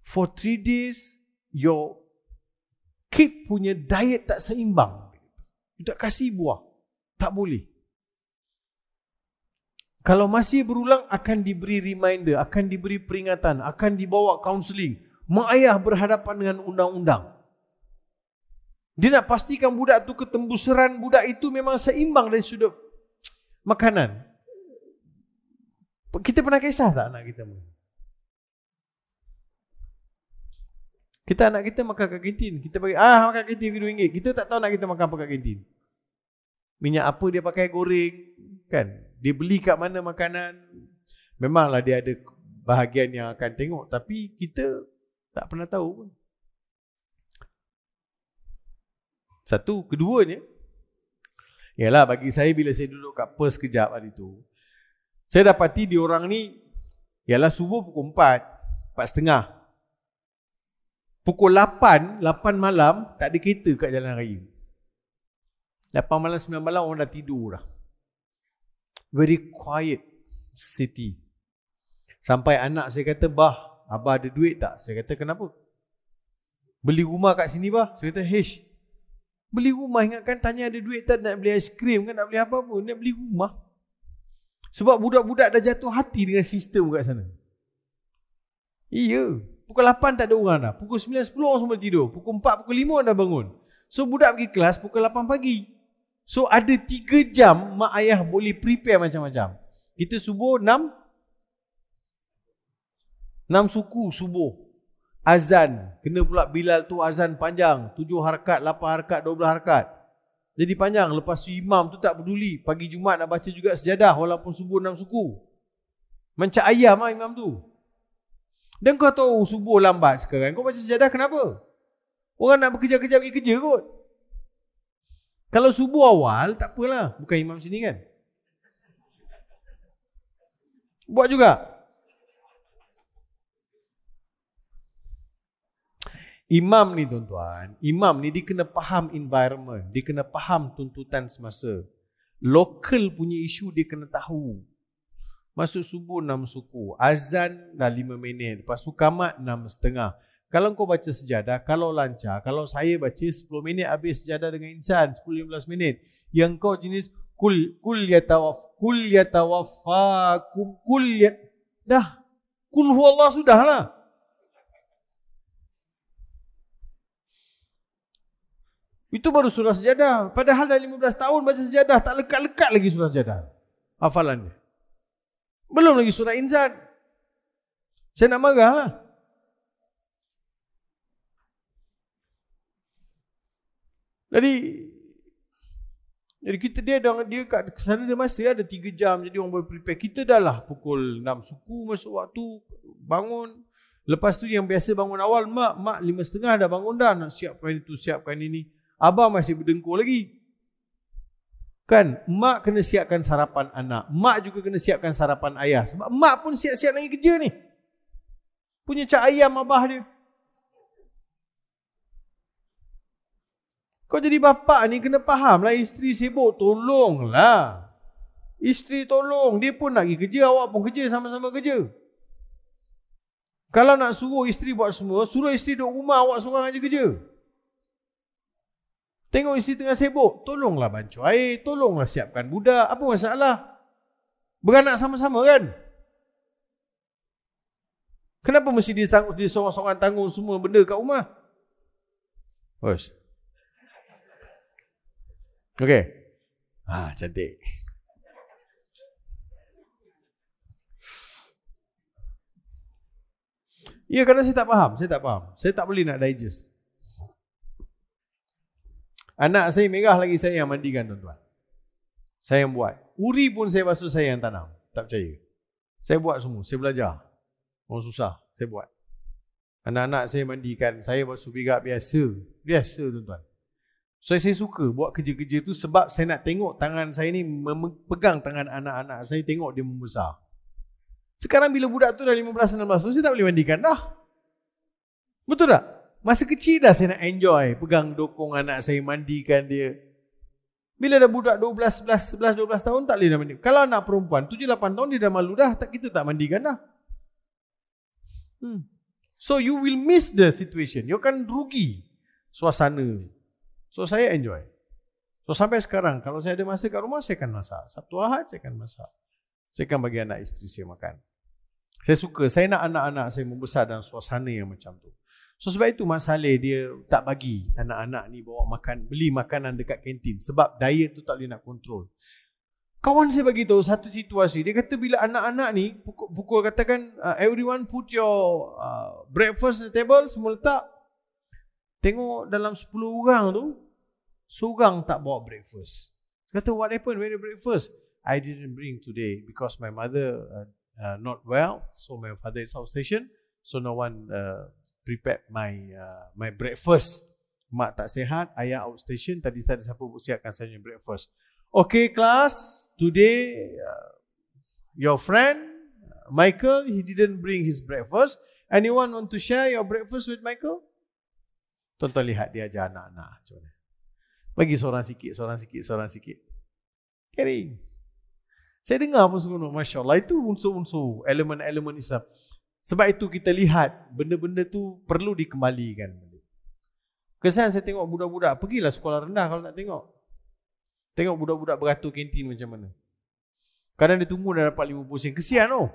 For three days, your kid punya diet tak seimbang. You tak kasih buah. Tak boleh. Kalau masih berulang akan diberi reminder, akan diberi peringatan, akan dibawa kaunseling. Mak ayah berhadapan dengan undang-undang. Dia nak pastikan budak tu ketembusan budak itu memang seimbang dari sudut makanan. Kita pernah kisah tak anak kita? Kita anak kita makan kat kantin. Kita bagi, ah makan kantin Kita tak tahu anak kita makan apa kat kantin minyak apa dia pakai goreng kan dia beli kat mana makanan memanglah dia ada bahagian yang akan tengok tapi kita tak pernah tahu pun satu keduanya ialah bagi saya bila saya duduk kat pers kejap hari tu saya dapati di orang ni ialah subuh pukul 4 setengah, pukul lapan, lapan malam tak ada kereta kat jalan raya Lepas malam sembilan malam orang dah tidur dah. Very quiet city. Sampai anak saya kata, "Bah, abah ada duit tak?" Saya kata, "Kenapa?" Beli rumah kat sini bah. Saya kata, "Hesh. Beli rumah ingatkan tanya ada duit tak nak beli aiskrim kan nak beli apa pun, nak beli rumah." Sebab budak-budak dah jatuh hati dengan sistem kat sana. Iya. Pukul 8 tak ada orang dah. Pukul 9, 10 orang semua tidur. Pukul 4, pukul 5 orang dah bangun. So budak pergi kelas pukul 8 pagi. So ada 3 jam mak ayah boleh prepare macam-macam. Kita subuh 6 6 suku subuh. Azan, kena pula Bilal tu azan panjang, 7 harakat, 8 harakat, 12 harakat. Jadi panjang lepas tu imam tu tak peduli pagi Jumaat nak baca juga sejadah walaupun subuh 6 suku. Macam ayam mak imam tu. Dan kau tahu subuh lambat sekarang. Kau baca sejadah kenapa? Orang nak bekerja-kerja pergi kerja kot. Kalau subuh awal tak apalah, bukan imam sini kan? Buat juga. Imam ni tuan-tuan, imam ni dia kena faham environment, dia kena faham tuntutan semasa. Local punya isu dia kena tahu. Masuk subuh 6 suku, azan dah 5 minit, lepas tu kamat 6 setengah. Kalau kau baca sejadah, kalau lancar, kalau saya baca 10 minit habis sejadah dengan insan, 10-15 minit. Yang kau jenis kul kul ya tawaf kul ya tawafakum kul ya dah kul huwallah sudahlah. Itu baru surah sejadah. Padahal dah 15 tahun baca sejadah. Tak lekat-lekat lagi surah sejadah. Hafalannya. Belum lagi surah insan. Saya nak marah lah. Jadi jadi kita dia dengan dia kat sana dia masih ada 3 jam jadi orang boleh prepare. Kita dah lah pukul 6 suku masuk waktu bangun. Lepas tu yang biasa bangun awal mak mak 5.30 dah bangun dah nak siapkan itu siapkan ini. Abang masih berdengkur lagi. Kan mak kena siapkan sarapan anak. Mak juga kena siapkan sarapan ayah sebab mak pun siap-siap lagi kerja ni. Punya cak ayam abah dia. Kau jadi bapa ni kena faham lah isteri sibuk tolonglah. Isteri tolong dia pun nak pergi kerja awak pun kerja sama-sama kerja. Kalau nak suruh isteri buat semua, suruh isteri duduk rumah awak seorang aja kerja. Tengok isteri tengah sibuk, tolonglah bancuh air, tolonglah siapkan budak, apa masalah? Beranak sama-sama kan? Kenapa mesti dia tanggung dia seorang tanggung semua benda kat rumah? Bos. Okey. Ha, cantik. Ya, kerana saya tak faham, saya tak faham. Saya tak boleh nak digest. Anak saya merah lagi saya yang mandikan tuan-tuan. Saya yang buat. Uri pun saya basuh saya yang tanam. Tak percaya. Saya buat semua. Saya belajar. Orang susah. Saya buat. Anak-anak saya mandikan. Saya basuh pigak biasa. Biasa tuan-tuan saya, saya suka buat kerja-kerja tu sebab saya nak tengok tangan saya ni memegang tangan anak-anak saya tengok dia membesar. Sekarang bila budak tu dah 15-16 tahun, saya tak boleh mandikan dah. Betul tak? Masa kecil dah saya nak enjoy pegang dokong anak saya, mandikan dia. Bila dah budak 12, 11, 11 12 tahun tak boleh dah mandi. Kalau anak perempuan 7 8 tahun dia dah malu dah, tak kita tak mandikan dah. Hmm. So you will miss the situation. You akan rugi suasana. So saya enjoy. So sampai sekarang kalau saya ada masa kat rumah saya akan masak. Sabtu Ahad saya akan masak. Saya akan bagi anak isteri saya makan. Saya suka. Saya nak anak-anak saya membesar dalam suasana yang macam tu. So sebab itu Mak Saleh dia tak bagi anak-anak ni bawa makan, beli makanan dekat kantin. Sebab diet tu tak boleh nak kontrol. Kawan saya bagi tahu satu situasi. Dia kata bila anak-anak ni pukul, pukul katakan uh, everyone put your uh, breakfast on the table semua letak. Tengok dalam 10 orang tu Seorang tak bawa breakfast. Kata, what happened? Where the breakfast? I didn't bring today because my mother uh, uh, not well. So my father is station, So no one uh, prepared my uh, my breakfast. Mak tak sehat, ayah out station Tadi tak ada siapa pun siapkan saya breakfast. Okay, class. Today, uh, your friend, uh, Michael, he didn't bring his breakfast. Anyone want to share your breakfast with Michael? Tonton lihat dia ajar anak-anak. Macam mana? Bagi seorang sikit, seorang sikit, seorang sikit. Caring. Saya dengar pun semua, Masya Allah, itu unsur-unsur, elemen-elemen Islam. Sebab itu kita lihat benda-benda tu perlu dikembalikan. Kesan saya tengok budak-budak, pergilah sekolah rendah kalau nak tengok. Tengok budak-budak beratur kantin macam mana. Kadang dia tunggu dah dapat 50 sen. Kesian oh.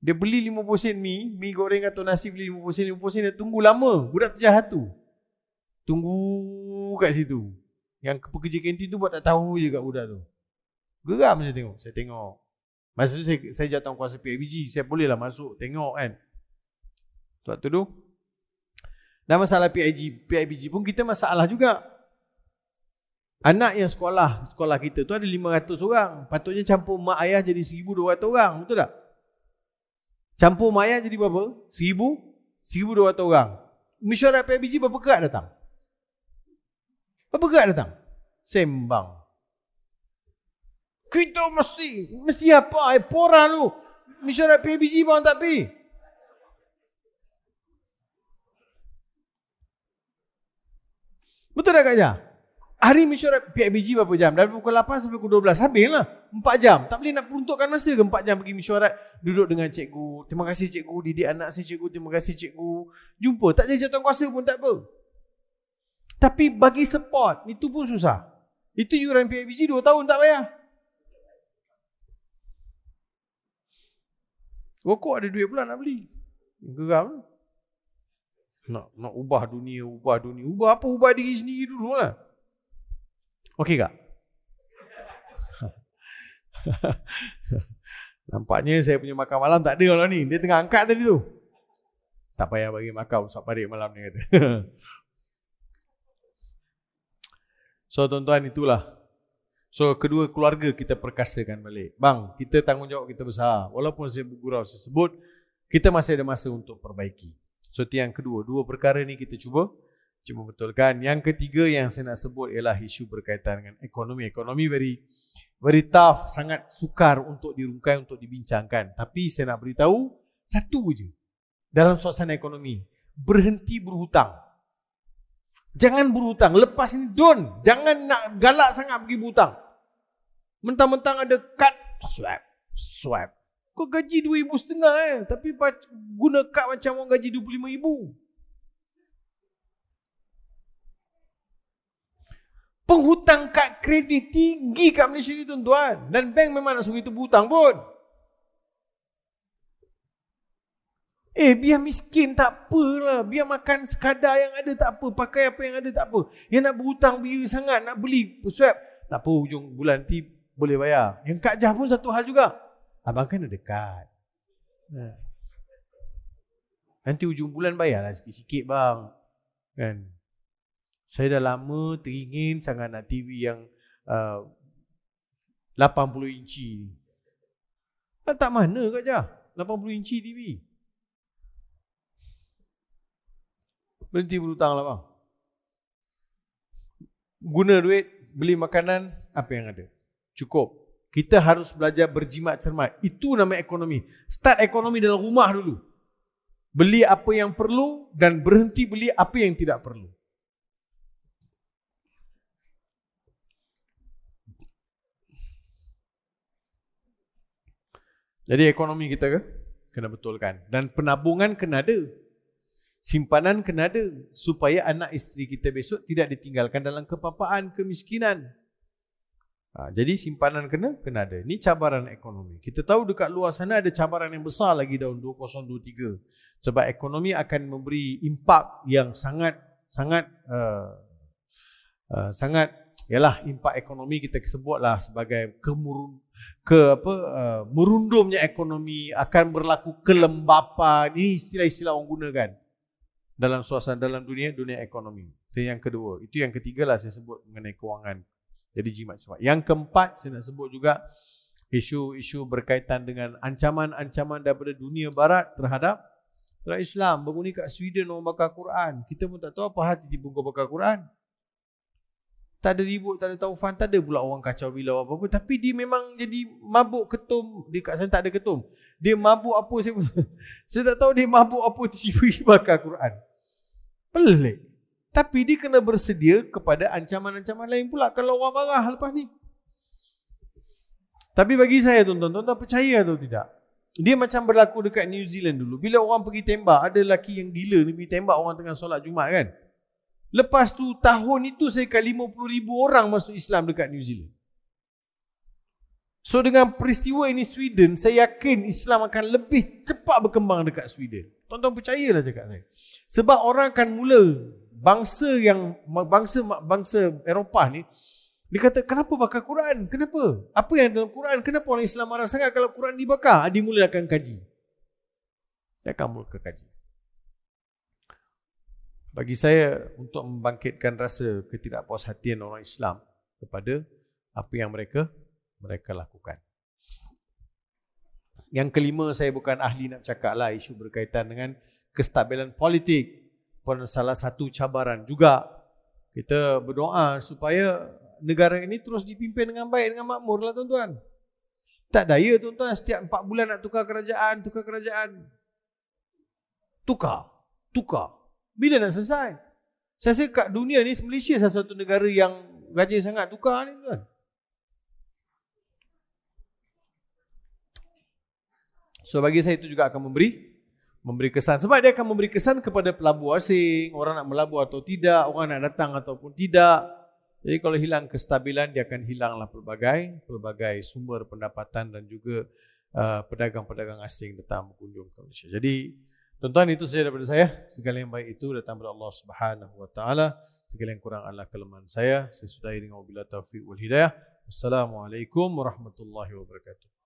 Dia beli 50 sen mi, mi goreng atau nasi beli 50 sen, 50 sen dia tunggu lama. Budak terjahat tu. Tunggu kat situ. Yang pekerja kantin tu buat tak tahu je kat budak tu. Geram saya tengok. Saya tengok. Masa tu saya, saya jatuh kuasa PIBG. Saya boleh lah masuk tengok kan. Tuat tu tu. Dan masalah PIBG, PIBG pun kita masalah juga. Anak yang sekolah, sekolah kita tu ada 500 orang. Patutnya campur mak ayah jadi 1,200 orang. Betul tak? Campur mak ayah jadi berapa? 1,000? 1,200 orang. Mesyuarat PIBG berapa kerat datang? apa gerak datang? Sembang. Kita mesti, mesti apa? Eh, pora lu. Lah Misal nak pergi biji pun tak pergi. Betul tak Kak Jah? Hari mesyuarat PIBG berapa jam? Dari pukul 8 sampai pukul 12. lah empat jam. Tak boleh nak peruntukkan masa ke empat jam pergi mesyuarat duduk dengan cikgu. Terima kasih cikgu. Didik anak saya cikgu. Terima kasih cikgu. Jumpa. Tak jadi jatuh kuasa pun tak apa. Tapi bagi support, itu pun susah. Itu yuran PIBG 2 tahun tak bayar. Rokok ada duit pula nak beli. Geram. Nak, nak ubah dunia, ubah dunia. Ubah apa? Ubah diri sendiri dulu lah. Okey kak? (laughs) Nampaknya saya punya makan malam tak ada kalau ni. Dia tengah angkat tadi tu. Tak payah bagi makan. Usap parik malam ni kata. (laughs) So tuan-tuan itulah. So kedua keluarga kita perkasakan balik. Bang, kita tanggungjawab kita besar. Walaupun saya bergurau saya sebut, kita masih ada masa untuk perbaiki. So yang kedua, dua perkara ni kita cuba cuba betulkan. Yang ketiga yang saya nak sebut ialah isu berkaitan dengan ekonomi. Ekonomi very very tough, sangat sukar untuk dirungkai, untuk dibincangkan. Tapi saya nak beritahu satu je. Dalam suasana ekonomi, berhenti berhutang. Jangan berhutang. Lepas ni don. Jangan nak galak sangat pergi berhutang. Mentang-mentang ada kad. Swap. Swap. Kau gaji RM2,500 eh. Tapi guna kad macam orang gaji RM25,000. Penghutang kad kredit tinggi kat Malaysia ni tuan-tuan. Dan bank memang nak suruh itu berhutang pun. Eh biar miskin tak apalah. Biar makan sekadar yang ada tak apa. Pakai apa yang ada tak apa. Yang nak berhutang biar sangat. Nak beli swab. Tak apa hujung bulan nanti boleh bayar. Yang Kak Jah pun satu hal juga. Abang kan dah dekat. Ha. Nanti hujung bulan bayarlah sikit-sikit bang. Kan. Saya dah lama teringin sangat nak TV yang uh, 80 inci. Kan tak mana Kak Jah. 80 inci TV. berhenti berhutang lah bang. Guna duit, beli makanan, apa yang ada. Cukup. Kita harus belajar berjimat cermat. Itu nama ekonomi. Start ekonomi dalam rumah dulu. Beli apa yang perlu dan berhenti beli apa yang tidak perlu. Jadi ekonomi kita ke? Kena betulkan. Dan penabungan kena ada simpanan kena ada supaya anak isteri kita besok tidak ditinggalkan dalam kepapaan kemiskinan ha, jadi simpanan kena kena ada ini cabaran ekonomi kita tahu dekat luar sana ada cabaran yang besar lagi tahun 2023 sebab ekonomi akan memberi impak yang sangat sangat uh, uh, sangat ialah impak ekonomi kita sebutlah sebagai kemurun ke apa uh, merundumnya ekonomi akan berlaku kelembapan ini istilah-istilah orang gunakan dalam suasana dalam dunia dunia ekonomi. Itu yang kedua. Itu yang ketiga lah saya sebut mengenai kewangan. Jadi jimat semua. Yang keempat saya nak sebut juga isu-isu berkaitan dengan ancaman-ancaman daripada dunia barat terhadap terhadap Islam. Bagi ni kat Sweden orang bakar Quran. Kita pun tak tahu apa hati tiba kau bakar Quran. Tak ada ribut, tak ada taufan, tak ada pula orang kacau bila apa pun. Tapi dia memang jadi mabuk ketum. Dia kat sana tak ada ketum. Dia mabuk apa saya pun. (laughs) saya tak tahu dia mabuk apa tiba-tiba bakar Quran. Pelik. Tapi dia kena bersedia kepada ancaman-ancaman lain pula kalau orang marah lepas ni. Tapi bagi saya tuan-tuan, tuan-tuan percaya atau tidak? Dia macam berlaku dekat New Zealand dulu. Bila orang pergi tembak, ada lelaki yang gila ni pergi tembak orang tengah solat Jumat kan? Lepas tu tahun itu saya kat 50,000 orang masuk Islam dekat New Zealand. So dengan peristiwa ini Sweden, saya yakin Islam akan lebih cepat berkembang dekat Sweden. Tonton percayalah cakap saya. Sebab orang akan mula bangsa yang bangsa bangsa Eropah ni dia kata kenapa bakar Quran? Kenapa? Apa yang dalam Quran? Kenapa orang Islam marah sangat kalau Quran dibakar? Ah, dia mula akan kaji. Dia akan mula ke kaji. Bagi saya untuk membangkitkan rasa ketidakpuas hatian orang Islam kepada apa yang mereka mereka lakukan. Yang kelima, saya bukan ahli nak cakap lah isu berkaitan dengan kestabilan politik pun salah satu cabaran juga. Kita berdoa supaya negara ini terus dipimpin dengan baik, dengan makmur lah tuan-tuan. Tak daya tuan-tuan setiap empat bulan nak tukar kerajaan, tukar kerajaan. Tukar, tukar. Bila nak selesai? Saya rasa kat dunia ni Malaysia salah satu negara yang rajin sangat tukar ni tuan. So bagi saya itu juga akan memberi memberi kesan. Sebab dia akan memberi kesan kepada pelabur asing. Orang nak melabur atau tidak. Orang nak datang ataupun tidak. Jadi kalau hilang kestabilan, dia akan hilanglah pelbagai pelbagai sumber pendapatan dan juga uh, pedagang-pedagang asing datang berkunjung ke Malaysia. Jadi tuan-tuan itu saja daripada saya. Segala yang baik itu datang daripada Allah Subhanahu Wa Taala. Segala yang kurang adalah kelemahan saya. Saya sudahi dengan wabillahi taufiq wal hidayah. Assalamualaikum warahmatullahi wabarakatuh.